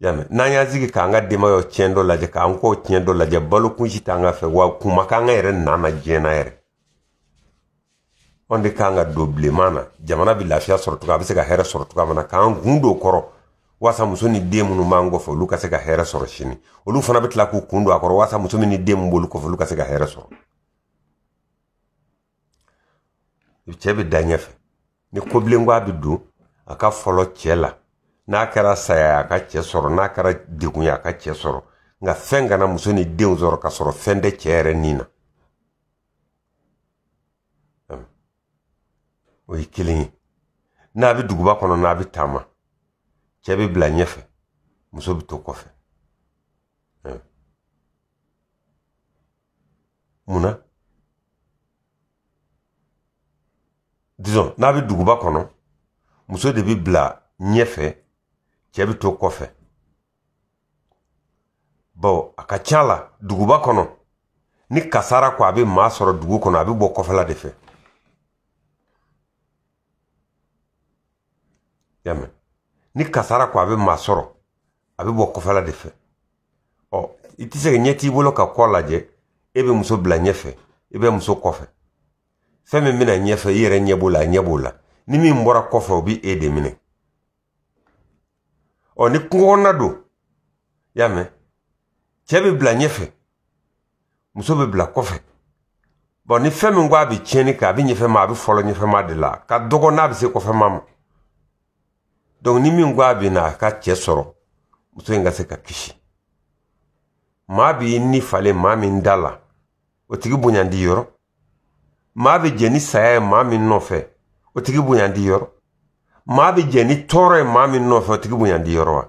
yamɛ n'an y'an sigi k'an ka denbayaw tiɲɛ dɔ lajɛ k'an kɔ tiɲɛ dɔ lajɛ balo kunsi t'an ka fɛ wa kuma k'an ka yɛrɛ nan na diɲɛ na yɛrɛ anw de k'an ka don bilenman na jamana bi lafiya sɔrɔ cogo a bɛ se ka hɛrɛ sɔrɔ cogoya min na k'an kun don kɔrɔ waasa muso ni den minnu b'an kɔfɛ olu ka se ka hɛrɛ sɔrɔ sini olu fana bɛ tila k'u kun don a kɔrɔ waasa muso min ni den min b'olu kɔfɛ olu ka se ka hɛrɛ sɔrɔ cɛ bɛ da ɲɛfɛ ni kobilenba bɛ don a ka fɔlɔ cɛ la n'a kɛra saya ye a ka cɛ sɔrɔ n'a kɛra degun ye a ka cɛ sɔrɔ nka fɛn kana muso ni denw sɔrɔ ka sɔrɔ fɛn tɛ cɛ yɛrɛ nin na o ye kelen ye n'a bɛ duguba kɔnɔ n'a bɛ taama cɛ bɛ bila ɲɛfɛ muso bɛ to kɔfɛ munna disɔn n'a bɛ duguba kɔnɔ muso de bi bila ɲɛfɛ cɛ bi to kɔfɛ bawo a ka ca la duguba kɔnɔ ni kasara ko a bɛ maa sɔrɔ dugu kɔnɔ a bɛ bɔ kɔfɛla de fɛ yamɛ ni kasara ko a bɛ maa sɔrɔ a bɛ bɔ kɔfɛla de fɛ ɔ i ti se ka ɲɛ t'i bolo ka kɔ lajɛ e bɛ muso bila ɲɛfɛ i bɛ muso kɔfɛ fɛn min bɛna ɲɛfɛ i yɛrɛ ɲɛ b'o la a ɲɛ b'o la ni min bɔra kɔfɛ o bi e de minɛ ɔ ni kungo kɔnɔna don y'a mɛn cɛ bɛ bila ɲɛfɛ muso bɛ bila kɔfɛ bɔn ni fɛn min ko a bɛ tiɲɛni kɛ a bɛ ɲɛfɛma a bɛ fɔlɔ ɲɛfɛma de la ka dɔgɔ n'a bɛ se kɔfɛma ma dɔnku ni min ko a bɛ na a ka cɛ sɔrɔ muso in ka se ka kisi maa b'i ni falen maa min da la o tigi bonyandi yɔrɔ maa bɛ jɛ ni saya ye maa min nɔfɛ o tigi bonyandi yɔrɔ maa bɛ jɛ ni tɔɔrɔ ye maa min nɔfɛ o tigi bonyandi yɔrɔ wa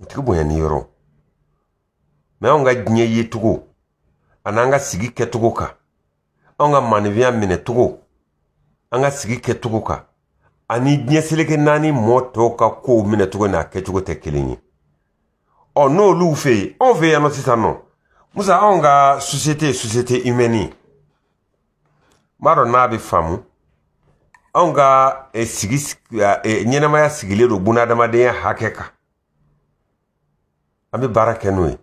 o tigi bonyandi yɔrɔ mɛ anw ka diɲɛ yecogo ani an ka sigi kɛcogo kan anw ka manifinya minɛcogo an ka sigi kɛcogo kan ani diɲɛ seleke naani mɔ tɔw ka kow minɛcogo n'a kɛcogo tɛ kelen ye ɔ n'olu fɛ yen anw fɛ yan nɔ sisan nɔ musa anw ka sosiyete ye humaine n dɔn n'a bi faamu anw ka e sigi ɲɛnɛmaya e, e, sigilen don bunahadamadenya hakɛ kan an bɛ baara kɛ n'o ye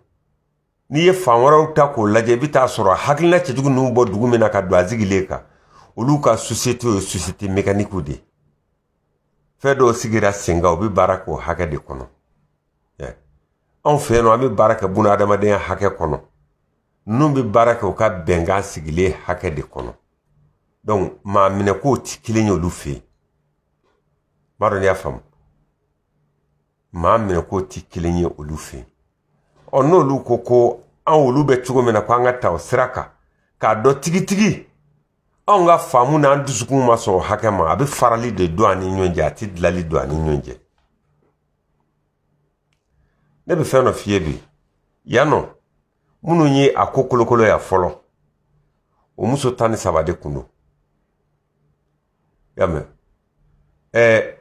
n'i ye fan wɛrɛw ta k'o lajɛ i bɛ t'a sɔrɔ hakilina cɛjugu ninnu bɔ dugu min na ka don a sigilen kan olu ka susite ye susite mekanikiw de ye fɛn dɔw sigira sen kan u bɛ baara k'o hakɛ de kɔnɔ anw fɛ yen nɔ an bɛ baara kɛ bunahadamadenya hakɛ kɔnɔ ninnu bɛ baara kɛ u ka bɛnkan sigilen hakɛ de kɔnɔ maa minɛ kow ti kelen ye olu fɛ yen n b'a dɔn n'i y'a faamu maa minɛ kow ti kelen ye olu fɛ yen ɔ n'olu ko anw olu be cogo min na ko ka ta o sira kan k'a dɔn tigitigi anw ka faamu n'an dusukun ma sɔn o hakɛ ma a bɛ farali de do an ni ɲɔgɔn cɛ a tɛ dilali don an ni ɲɔgɔn ne bɛ fɛn dɔ f'i ye bi yan nɔ minnu ye a ko kolokolo yan fɔlɔ o muso tan ni saba de kun don y'a ɛɛ eh,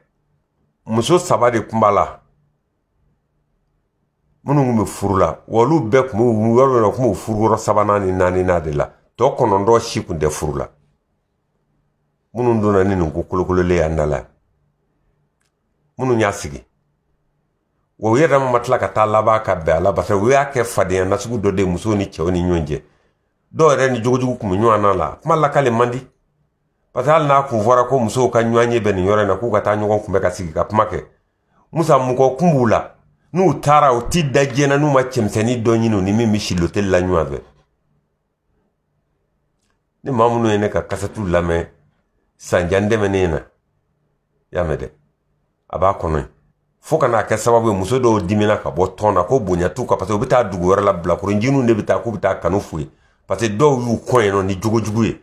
muso saba de kun b'a la minnu kun bɛ furu la wa olu bɛɛ kun b'u yɔrɔ dɔ la kun b'u furu yɔrɔ sabanan ni naaninan de la tɔ kɔnɔntɔn si kun tɛ furu la minnu donna ni nin ko kolokololen y'an da la minnu y'a sigi wa u yɛrɛ dama ma tila ka taa laban ka bɛn a la barisa u y'a kɛ fadenya nasugu dɔ de ye musow ni cɛw ni ɲɔgɔn cɛ dɔw yɛrɛ ni jogojugu kun bɛ ɲɔgɔn na la kuma lakale man di parce que hali n'a kun fɔra ko musow ka ɲɔgɔn ye bɛ nin yɔrɔ in na k'u ka taa ɲɔgɔn kunbɛ ka sigi ka kuma kɛ musa mɔgɔ kun b'u la n'u taara u ti da diɲɛna n'u ma cɛmisɛnnin dɔ ɲini u ni min bɛ si loteli la ɲɔgɔn fɛ ni maa minnu ye ne ka kasɛtu lamɛn sanjan dɛmɛnen na y'a mɛn dɛ a b'a kɔnɔ yen fo ka n'a kɛ sababu ye muso dɔw dimina ka bɔ tɔn na ko bonya t'u kan que u bɛ taa dugu wɛrɛ la de bɛ taa k'u bɛ taa kanu f'u ye que dɔw y'u kɔn yen nɔ ni jogojugu ye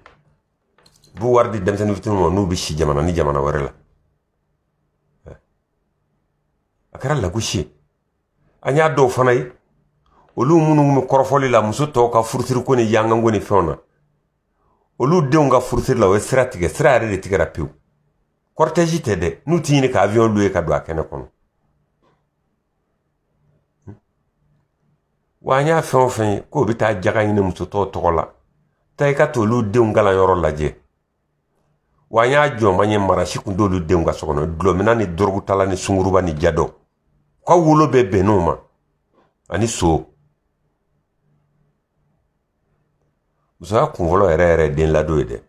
bu war di dem denmisɛnnin fitinin ma n'u bi si jamana ni jamana wɛrɛ la a kɛra lagosi ye an y'a dɔw fana ye olu minnu bɛ kɔrɔfɔli la muso tɔw ka ko ni yanganko ni fɛnw na olu denw ka furusiri la o ye sira tigɛ sira yɛrɛ de tigɛra pewu kɔrɔtɛji tɛ dɛ n'u t'i ɲini ka avion lu ka don a kɛnɛ kɔnɔ wa an y'a fɛn o fɛn ye k'o bɛ taa jaga ɲini musotɔw tɔgɔ la taa i ka t'olu denw kalanyɔrɔ lajɛ wanya jo y'a jɔnba ye marasi kun t'olu denw ka so kɔnɔ ni dɔrɔgutala ni sunguruba ni jadɔ u ka wolo bɛɛ ma ani so musoya kunfɔlɔ yɛrɛ yɛrɛ den ladon ye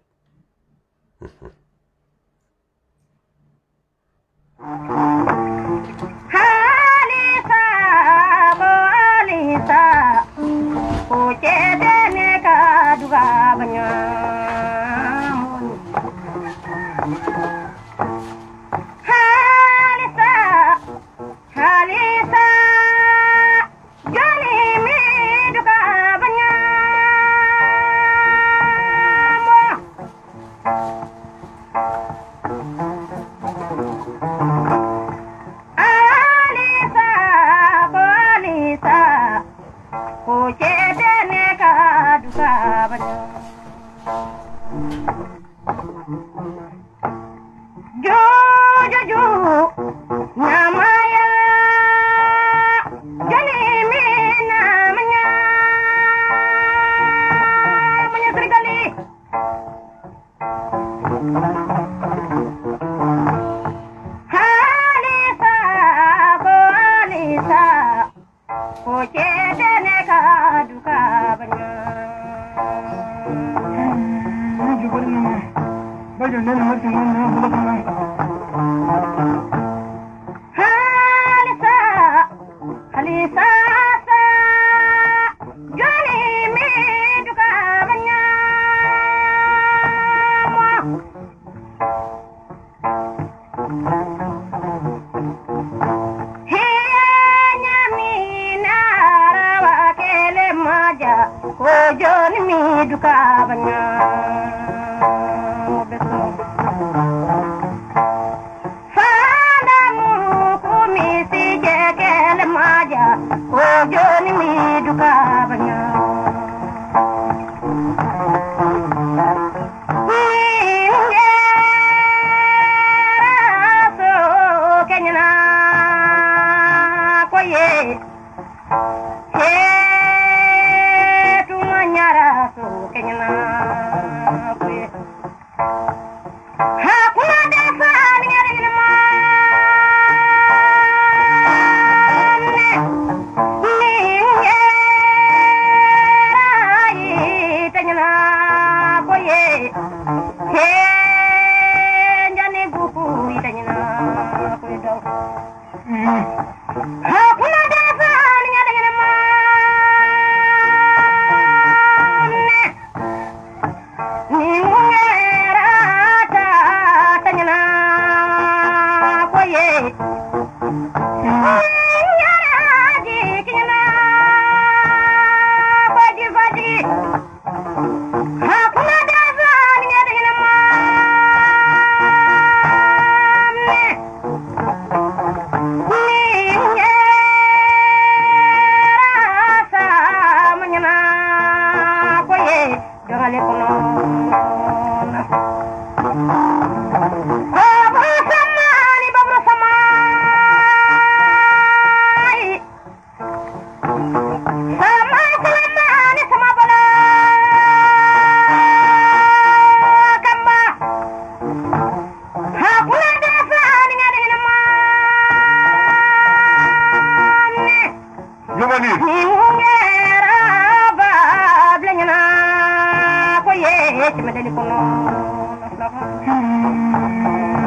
koke da ne ka duka banya Bajo nan Hey, hey, hey,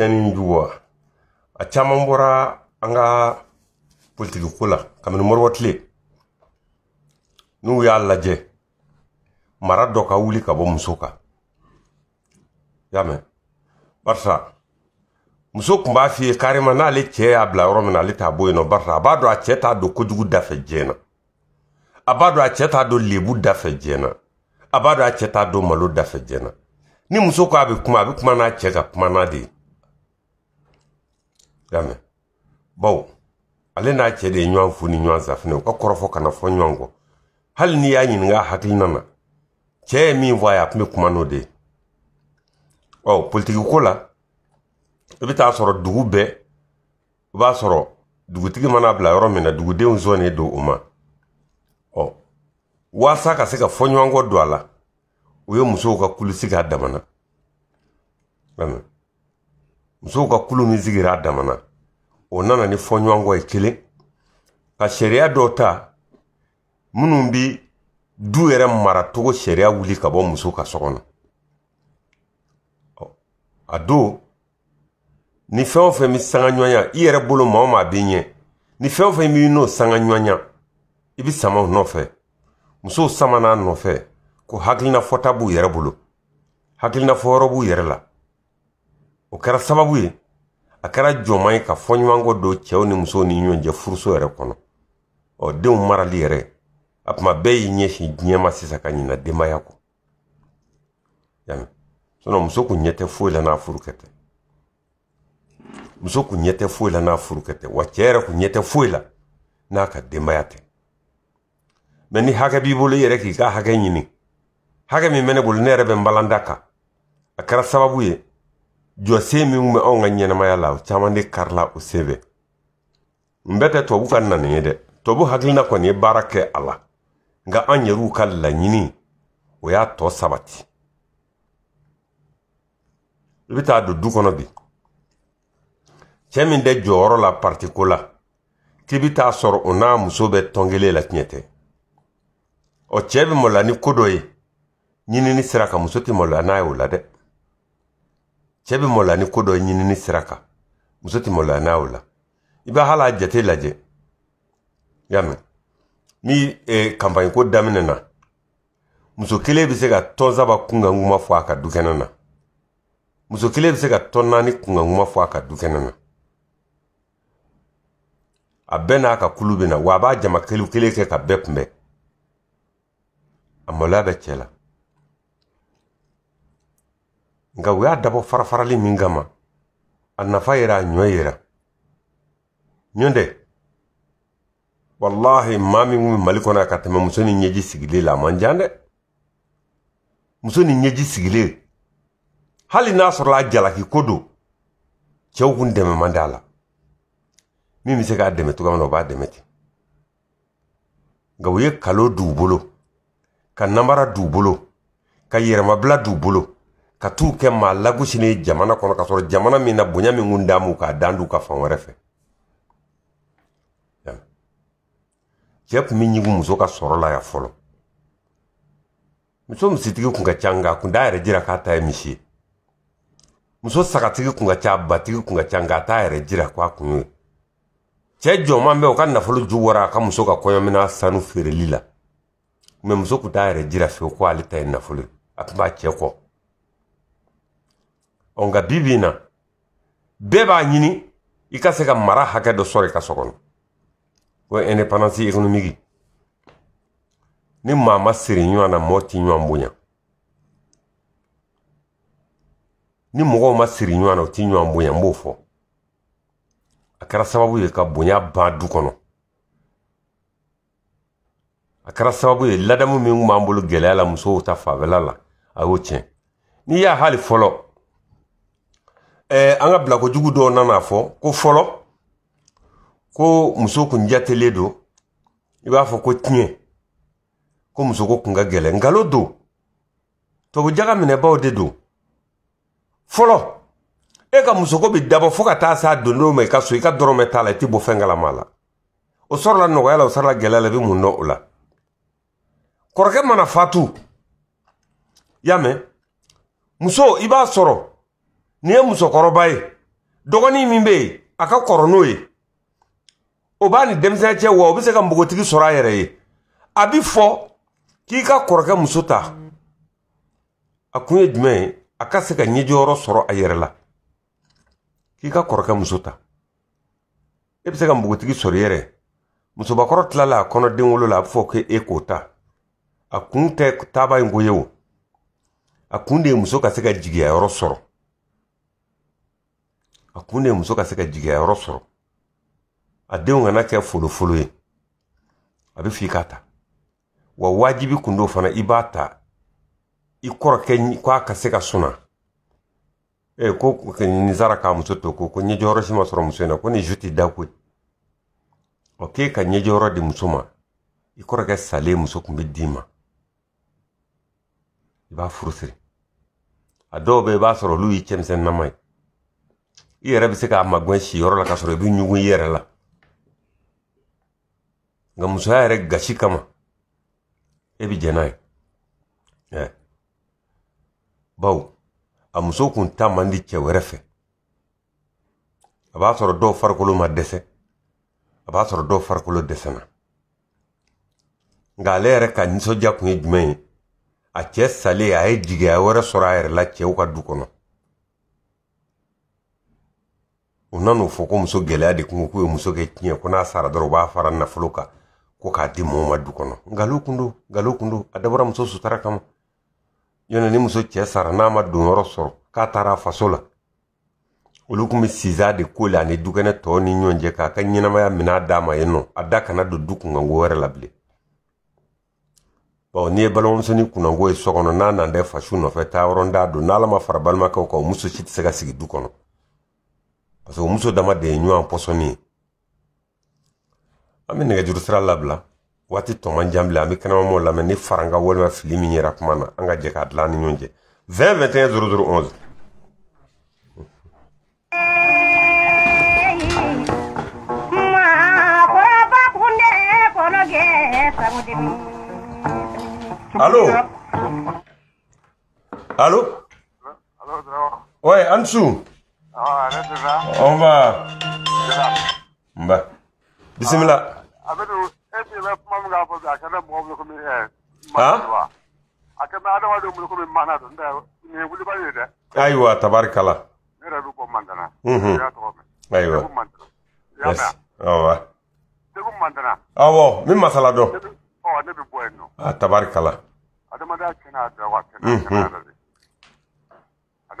tiɲɛni ju wa a caman bɔra an ka politiki ko la kabini moribo tile n'u y'a lajɛ mara dɔ ka wuli ka bɔ muso kan y'a mɛn barisa muso kun b'a f'i ye karima n'ale cɛ y'a bila yɔrɔ min na ale t'a bɔ yen nɔ barisa a b'a dɔn a cɛ t'a don kojugu dafɛ diɲɛ na a b'a dɔn a cɛ t'a don lebu dafɛ diɲɛ na a b'a dɔn a cɛ t'a don malo dafɛ diɲɛ na ni muso ko a bɛ kuma a bɛ kuma n'a cɛ ka kuma n'a de ye dame mɛn bawo ale n'a cɛ de ye ɲɔgɔn fu ni ɲɔgɔn safinɛ u ka kɔrɔfɔ kana fɔ ɲɔgɔn kɔ hali n'i y'a ɲininka hakilina na cɛ ye min fɔ a ye a tun bɛ kuma n'o de ye ɔ politiki ko la i bɛ taa sɔrɔ dugu bɛɛ i b'a sɔrɔ dugutigi mana bila yɔrɔ min na dugudenw sɔnnen don o ma ɔ waasa ka se ka fɔɲɔgɔnkɔ don a la u ye musow ka kulusi k'a damana musow ka kulu min sigira a o nana ni fɔɲɔgɔnkɔ ye kelen ka sariya dɔ ta minnu bi du yɛrɛ togo sariya wuli ka bɔ muso ka so kɔnɔ a do ni fɛn o fɛn bɛ sanga i yɛrɛ bolo maa o maa b'i ɲɛ ni fɛn o fɛn b'i n'o sanga ɲɔgɔnya i bi sama o nɔfɛ musow sama n'a nɔfɛ ko hakilina fɔta b'u yɛrɛ bolo hakilina fɔyɔrɔ b'u yɛrɛ la o kɛra sababu ye a kɛra jɔnma ye ka fɔɲɔgɔnkɔ don cɛw ni musow ni ɲɔgɔn cɛ furuso yɛrɛ kɔnɔ ɔ denw marali yɛrɛ a tuma bɛɛ y'i ɲɛsin diɲɛ ma sisan ka ɲina denbaya kɔ yami sinɔ muso kun ɲɛ tɛ foyi la n'a furu kɛ muso kun ɲɛ tɛ foyi la n'a furu kɛ tɛ wa cɛ yɛrɛ kun ɲɛ foyi la n'a ka denbaya tɛ mɛ ni hakɛ b'i bolo i yɛrɛ k'i ka hakɛ ɲini hakɛ min bɛ ne bolo ne yɛrɛ bɛ n balanda kan a kɛra sababu ye jɔsen minw bɛ anw ka ɲɛnamaya la caman de karila o sen fɛ n bɛ tɛ tɔbu ka nani ye dɛ tɔbu hakilina kɔni ye baara kɛ a la nka an yɛrɛw ka laɲini o y'a tɔ sabati i be taa don du kɔnɔ bi cɛɛ min tɛ jɔyɔrɔ la partiko la k'i bɛ taa sɔrɔ o n'a muso bɛ tɔn kelen la tiɲɛ tɛ ɔ cɛ bɛ mɔla ni ko dɔ ye ɲinini sira ka muso tɛ mɔla n'a ye o la dɛ cɛ e, be maloya ni ko dɔ ɲinini sira kan muso tɛ mɔla n'a o la i b'a hal'a jate lajɛ y'a mi ni eh, kanpaɲi ko daminɛ na muso kelen be se ka tɔn saba kunkankuma fɔ a ka dukɛnɛ na muso kelen be se ka tɔn naani kunkankuma fɔ a ka dukɛnɛ na a bɛɛ n'a ka kulu bɛ na wa a b'a jama kelen kelen kɛ ka bɛɛ kunbɛn a maloya bɛ cɛ la nka u y'a dabɔ farafarali min kama a nafa yera a ɲɔ yera ɲɔ tɛ wallahi maa min kun bɛ mali kɔnɔ ka tɛmɛ muso ni ɲɛji sigile la a man jan dɛ muso ni ɲɛji sigile hali n'a sɔrɔ jalaki ko do cɛw kun dɛmɛ man di a la min bɛ se k'a dɛmɛ cogoya min na o b'a dɛmɛ ten nka u ye kalo d'u bolo ka namara d'u bolo ka yɛrɛmabila d'u bolo ka t'u kɛ maa lagosini jamana kɔnɔ ka sɔrɔ jamana min na bonya min kun damu k'a dandu ka fan wɛrɛ fɛ cɛ kun bi ɲigu muso ka sɔrɔ la ya fɔlɔ muso misitigi kun ka ca nka a kun t'a yɛrɛ jira k'a ta ye misi ye muso sagatigi kun ka ca batigi kun ka ca nka t'a yɛrɛ jira ko a kun ye cɛ jɔman bɛ o ka nafolo ju wara a ka muso ka kɔɲɔmina sanu feereli la mɛ muso kun t'a yɛrɛ jira fiyewu ko ale ta ye nafolo ye a tun b'a cɛ kɔ nka bi na bɛɛ b'a ɲini i ka se ka mara hakɛ dɔ sɔrɔ i ka so kɔnɔ ko indépendance économique ni maa ma siri ɲɔgɔn na mɔɔ ti ɲɔgɔn bonya ni mɔgɔw ma siri ɲɔgɔn na o ti ɲɔgɔn bonya n b'o fɔ a kɛra sababu ye ka bonya ban du kɔnɔ a kɛra sababu ye ladamu min kun b'an bolo gɛlɛya la musow ta fanfɛla la a y'o tiɲɛ n'i y'a hali fɔlɔ eh, an ka bilakojugu dɔw nana fɔ ko fɔlɔ ko muso kun jatelen don i b'a fɔ ko tiɲɛ ko muso ko kun ka gɛlɛn nkalon don tubabujaga minɛbaw de don fɔlɔ e ka musoko bi dabɔ fɔɔ ka taa s'a dondon ma i ka so i ka dɔrɔmɛ t'a la i tɛ bɔ fɛn kalama la o sɔrɔla nɔgɔya la o sɔrɔla gɛlɛya la i be mun dɔ o la kɔrɔkɛ mana fatu y'a mɛn muso i b'a sɔrɔ ni ye musokɔrɔba ye dɔgɔnin min bɛ yen a ka kɔrɔ n'o ye o b'a ni denmisɛn cɛ wa o be se ka npogotigi sɔrɔ a yɛrɛ ye a bi fɔ k'i ka kɔrɔkɛ muso ta a kun ye jumɛn ye a ka se ka ɲɛjɔyɔrɔ sɔrɔ a yɛrɛ la k'i ka kɔrɔkɛ muso ta e bɛ se ka npogotigi sɔrɔ yɛrɛ musobakɔrɔ tilala a kɔnɔden wolo la a bɛ fɔ k'e k'o ta a kun tɛ taaba yi ko ye o a kun de ye muso ka se ka jigiyayɔrɔ sɔrɔ a kun de muso ka se ka jigiyayɔrɔ sɔrɔ a denw kana kɛ folofolo ye a bɛ f'i k'a ta wa waajibi kun do fana i b'a ta i kɔrɔkɛ k'a ka se ka suna e ko ninsara k'a muso to ko ko ɲɛjɔyɔrɔ si ma sɔrɔ muso in na ko ni juti da koyi ɔ k'e ka ɲɛjɔyɔrɔ di muso ma i kɔrɔkɛ sale muso kun bɛ d'i ma i b'a furusiri a dɔw bɛ i b'a sɔrɔ olu y'i cɛmisɛn nama ye i yɛrɛ be se k'a magɛn si yɔrɔ la ka sɔrɔ i be ɲugu i yɛrɛ la nka musoya yɛrɛ gasi kama e bi jɛ n'a ye baw a muso kun ta man di cɛ wɛrɛ fɛ a b'a sɔrɔ dɔw farikolo ma dɛsɛ a b'a sɔrɔ dɔw farikolo dɛsɛna nka ale yɛrɛ ka nisɔndiya kun ye jumɛn ye a cɛ sale a ye jigiya wɛrɛ sɔrɔ a yɛrɛ la cɛw ka du kɔnɔ u nan'o fɔ ko muso gɛlɛya de kun k'u ye muso kɛ tiɲɛ ko n'a sara dɔrɔn u b'a fara nafolo kan ko k'a di mɔgɔ ma du kɔnɔ nkalon kun do nkalon a dabɔra muso sutura kama yɔrɔ ni muso cɛ sara n'a ma don sɔrɔ k'a taara faso la olu kun bɛ sizan de ko ani dukɛnɛ tɔw ni ɲɔgɔn k'a ka ɲɛnamaya minɛ d'a ma yen nɔ a da kana don du kunkanko wɛrɛ la bilen n'i ye balimamusonin kunnanko ye so kɔnɔ n'a nan fasu nɔfɛ taa yɔrɔ don n'ala ma fara balimakɛw kan o muso si tɛ se ka sigi du kɔnɔ parce que o muso dama de ye ɲɔgɔn pɔsɔni ye an bɛ nɛgɛjuru sira labila wati tɔ man jan bilen an bɛ kɛnɛmamaw lamɛn ni fara n fili min yɛrɛ kuma na an ka jɛ k'a dilan an ni ɲɔgɔn cɛ Allô Allô Ouais, Ansou On va. Mba. Bisimila. Ayiwa tabarikala. Ayiwa. Yes. Awa. Awɔ min masala dɔn. A tabarikala. Adamadenya kɛnɛ a da wa kɛnɛ kɛnɛ adamadenya tiɲɛ tɛ bɔn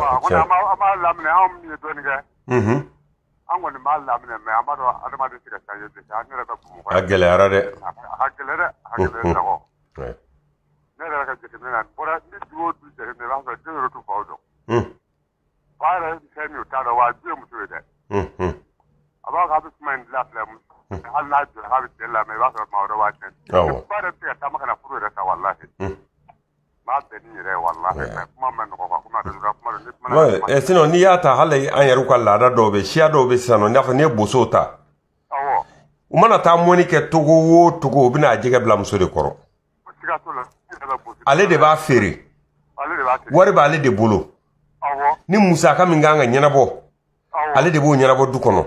a kɔni an b'a laminɛ anw min ye dɔɔnin kɛ an kɔni b'a laminɛ mɛ an b'a dɔn adamaden tɛ ka change de an yɛrɛ bɛ bamakɔ a gɛlɛyara dɛ a gɛlɛ dɛ a gɛlɛyara dɛ ne yɛrɛ ka jateminɛ na bɔra ni du o du jateminɛ i b'a sɔrɔ den yɛrɛ t'u faw dɔn fa yɛrɛ fɛn min u t'a dɔn wa du ye muso ye dɛ a b'a fɔ a bɛ kuma in dilan filɛ muso mhm. hali n'a jɔra k'a bɛ cɛ lamɛn i b'a sɔrɔ maa wɛrɛ b'a tiɲɛ ba yɛrɛ bɛ se ka taama ka na furu yɛrɛ ta walahi mhm. sinɔn n'i y'a ta hali an yɛrɛw ka laada dɔw be siya dɔw bɛ sisan nɔ n'a fɔ n'i ye bosow ta u mana taa mɔni kɛ togo o togo u bɛna a jɛgɛ bila muso de kɔrɔ ale de b'a feere wari b'ale de bolo ni musaka min kan ka ɲɛnabɔ ale de b'o ɲɛnabɔ du kɔnɔ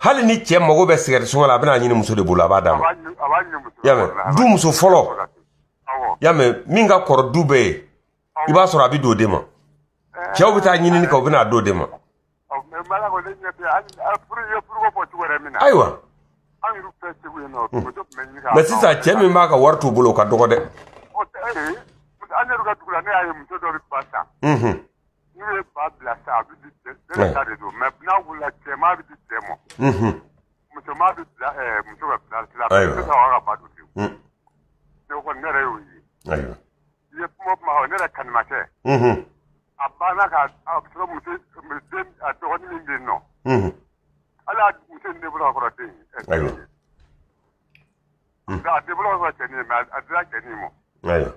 hali ni cɛ mago bɛ sigɛrɛti sɔngɔ la a bɛna a ɲini muso de bolo a b'a d'a du muso fɔlɔ y'a mɛn min ka kɔrɔ du bɛɛ ye i b'a sɔrɔ a bɛ don o de ma cɛw bɛ taa ɲinini kɛ u bɛna a don o de ma. ayiwa mɛ sisan cɛ min b'a ka wari t'u bolo o ka dɔgɔ dɛ. Ee, an yɛrɛ ka dugu la ne y'a ye muso dɔ bɛ ba n'u ye ba bila sa a bɛ di cɛ ta de don mɛ n'a wulila bɛ di cɛ ma. bɛ bila muso bila sira la muso hmm. dogon nere yoyi aiwa ye mo ma ho nere kan ma ke mhm abba na ka abso mu se mu se a dogon min din no mhm ala mu se ne bura ko te aiwa da de bura ko te ne ma adra ke ni mo aiwa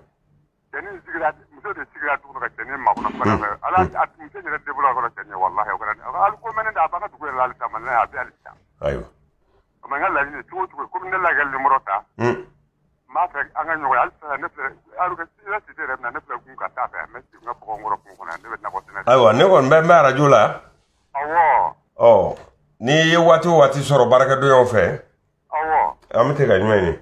keni sigira muso de sigira dugu ka keni ma kɔnɔ fana fɛ ala a tun tɛ yɛrɛ debula kɔnɔ keni walahi o kɛra hali ko mɛnɛ da a b'a ka dugu yɛrɛ la halisa mali la a bɛ halisa ayiwa o ma n ka laɲini cogo cogo komi ne la ka lemɔrɔ ta m'a fɛ an ka ɲɔgɔn hali ne filɛ i ka cité yɛrɛ bɛna ne filɛ kun ka taa fɛ n bɛ sigi n ka baganw kɔrɔ kun kɔnɔ ne bɛ nakɔ sɛnɛ. ayiwa ne kɔni bɛ n bɛ arajo la. awɔ. ɔ n'i ye waati o waati sɔrɔ baarakɛdonyaw fɛ. awɔ. an bɛ se ka ɲɔgɔn ye.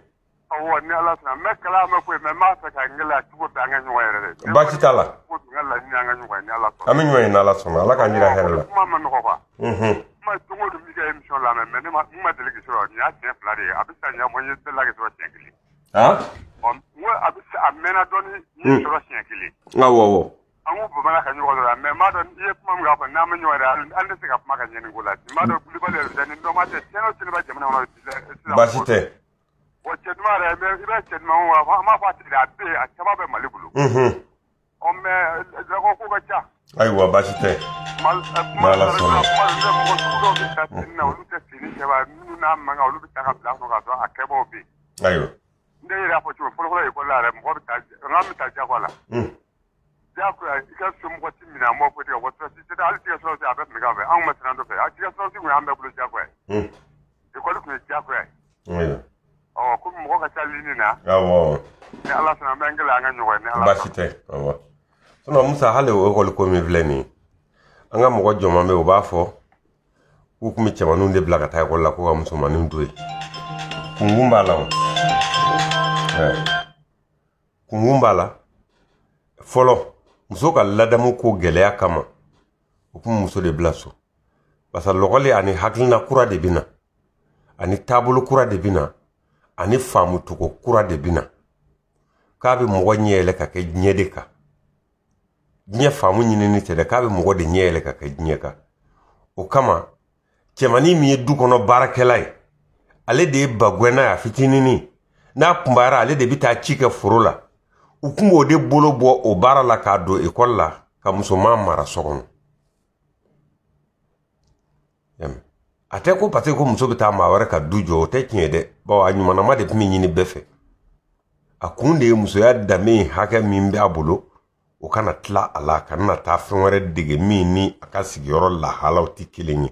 awɔ ni ala sɔnna n bɛ kalan mɛn koyi mɛ n b'a fɛ ka n gɛlɛya cogo bɛɛ an ka ɲɔgɔn yɛrɛ de. baasi t'a la. ko tun ka laɲini an ka ɲɔgɔn ye ni ala sɔnna. an bɛ ɲɔgɔn ye ni ala sɔnna ala k'an jira hɛrɛ la. kuma ma nɔgɔ kuwa. kuma don o don b'i ka émission lamɛn mɛ ne ma n ma deli k'i sɔrɔ nin y'a siɲɛ fila de ye a bɛ se ka ɲɛ n ye bɛɛ la k'i sɔrɔ siɲɛ kelen n ko a bɛ se a mɛnna dɔɔni n ye hmm. sɔrɔ siɲɛ kelen. awɔ awɔ. an k'u bamana ka ɲɔgɔn sɔrɔ mɛ n b'a dɔn i ye kuma min k'a fɔ n'an bɛ ɲɔgɔn yɛrɛ hali tɛ se ka kuma ka ɲɛ nin ko la n b'a dɔn kulibali yɛrɛ filɛ nin dɔn ma tɛ tiɲɛ o tiɲɛ bɛ jamana kɔnɔ sisan. baasi tɛ. wa cɛ duman yɛrɛ mɛ i bɛ cɛ duman wa an b'a fɔ a tigɛ a bɛ yen a caman bɛ mali bolo. ɔ mɛ zako ko ka ca. ayiwa baasi tɛ. n'ala sɔnna. ayiwa. Mwen apò choun foun yon kwa la mwen anpo ta jakwa la. Jakwa hmm. yon, yon mwen anpo ta jakwa la. Yon mwen anpo ta jakwa la. Awa, kwen mwen anpo ta jakwa la. Ya waw. Mwen anpo ta jakwa la. Abasite. Ah, Sona mwen sa hale yon ekon likwen mwen vle ni. Angan mwen jom anpe oba fo. Wou mwen cheman yon de blagatay kwa la kwen mwen anpo ta jakwa la. Mwen mwen anpo ta jakwa la. kunkun b'a la fɔlɔ muso ka ladamu ko gɛlɛya kama o kun muso de bila so barisa lɔgɔli ani hakilina kura de bina ani taabolo kura de bina ani faamu cogo kura de bina k'a be mɔgɔ ɲɛ yɛlɛ ka kɛ diɲɛ de kan diɲɛ faamu ɲinini tɛ dɛ k'a be mɔgɔ de ɲɛ yɛlɛ ka kɛ diɲɛ kan o kama cɛmani min ye du kɔnɔ baarakɛla ye ale de ye bagwɛna ye a fitinini n'a kunbayara ale de bi taa ci kɛ foro la u kun b'o de bolo bɔ o baara la k'a don ekɔli la ka musoman mara so kɔnɔ a tɛ ko paseke ko muso bɛ taa maa wɛrɛ ka du jɔ o tɛ tiɲɛ dɛ bawo a ɲumanama de tun bɛ ɲini bɛɛ fɛ a kun de ye musoya danbe in hakɛ min bɛ a bolo o kana tila a la ka kana taa fɛn wɛrɛ dege min ni a ka sigiyɔrɔ lahalaw tɛ kelen ye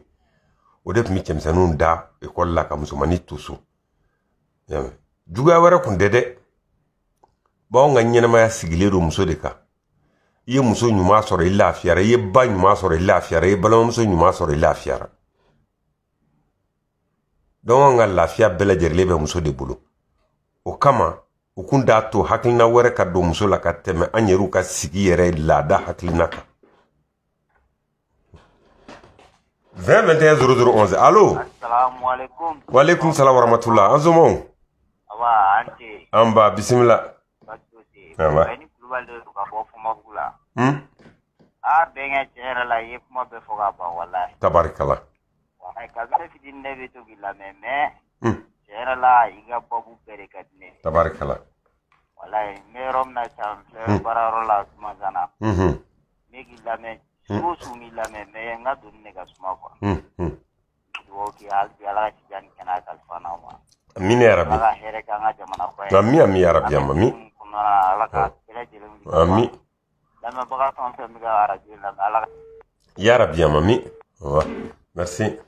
o de tun bɛ cɛmisɛnninw da ekɔli la ka musomanin to so Juguya wɛrɛ kun tɛ dɛ b'anw ka ɲɛnɛmaya sigilen don muso de kan i ye muso ɲuman sɔrɔ i lafiyara i ye ba ɲuman sɔrɔ i lafiyara i ye balimamuso ɲuman sɔrɔ i lafiyara dɔnku don ka lafiya bɛɛ bɛ muso de bolo o kama u kun da to hakilina wɛrɛ ka don muso la ka tɛmɛ an yɛrɛw ka sigi yɛrɛ laada hakilina kan 20 21 00 11 allo assalamu alaikum wa alaikum salam wa rahmatula an somɔgɔw an ba bisimila tabarikala kabini fitini ne bɛ to k'i lamɛn mɛ tiɲɛ yɛrɛ la i ka hmm. babu bɛɛ de ka di ne ye tabarikala walayi n bɛ yɔrɔ min na sisan n filɛ baarayɔrɔ la sumasan na n k'i lamɛn su o su m'i lamɛn mɛ n ka doni de ka suma kuwa dugawu hmm, hmm. k'i hali bi ala ka tija ni kɛnɛya kalifa n'aw ma Amin ya Rabbi. Amin amin ya Rabbi amin. Amin. Ya Rabbi ya, Wa. Merci.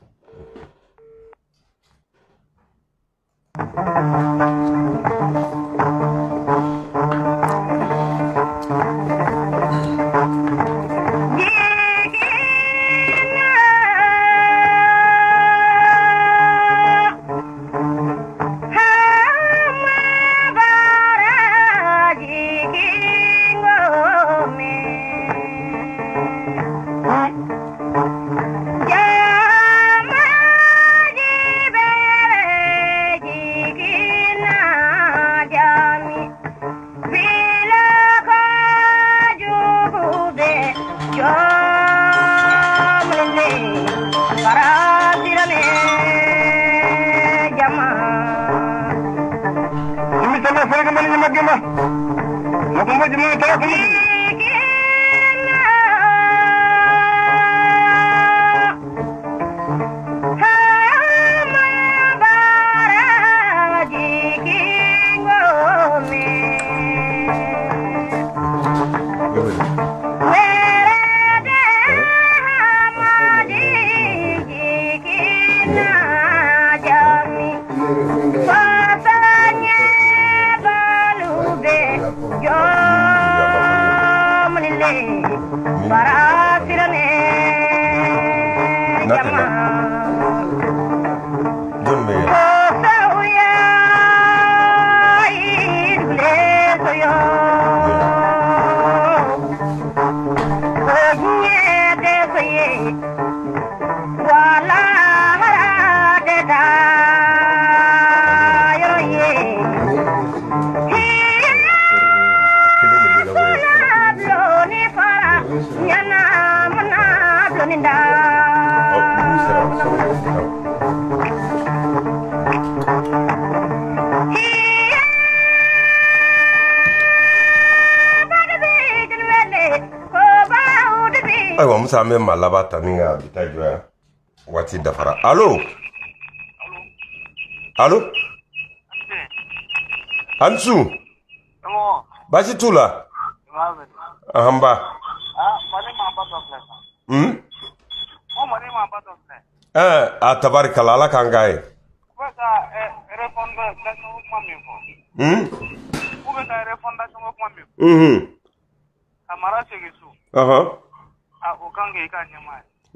Thank you. jemaah jemaah. Lakukan jemaah telah musa an bɛ maa laban ta min kan a bɛ taa jɔ yan waati dafara alo alo an su baasi t'u la ahanba hmm? eh, a tabarikala ala k'an k'a ye Mm-hmm. Hmm?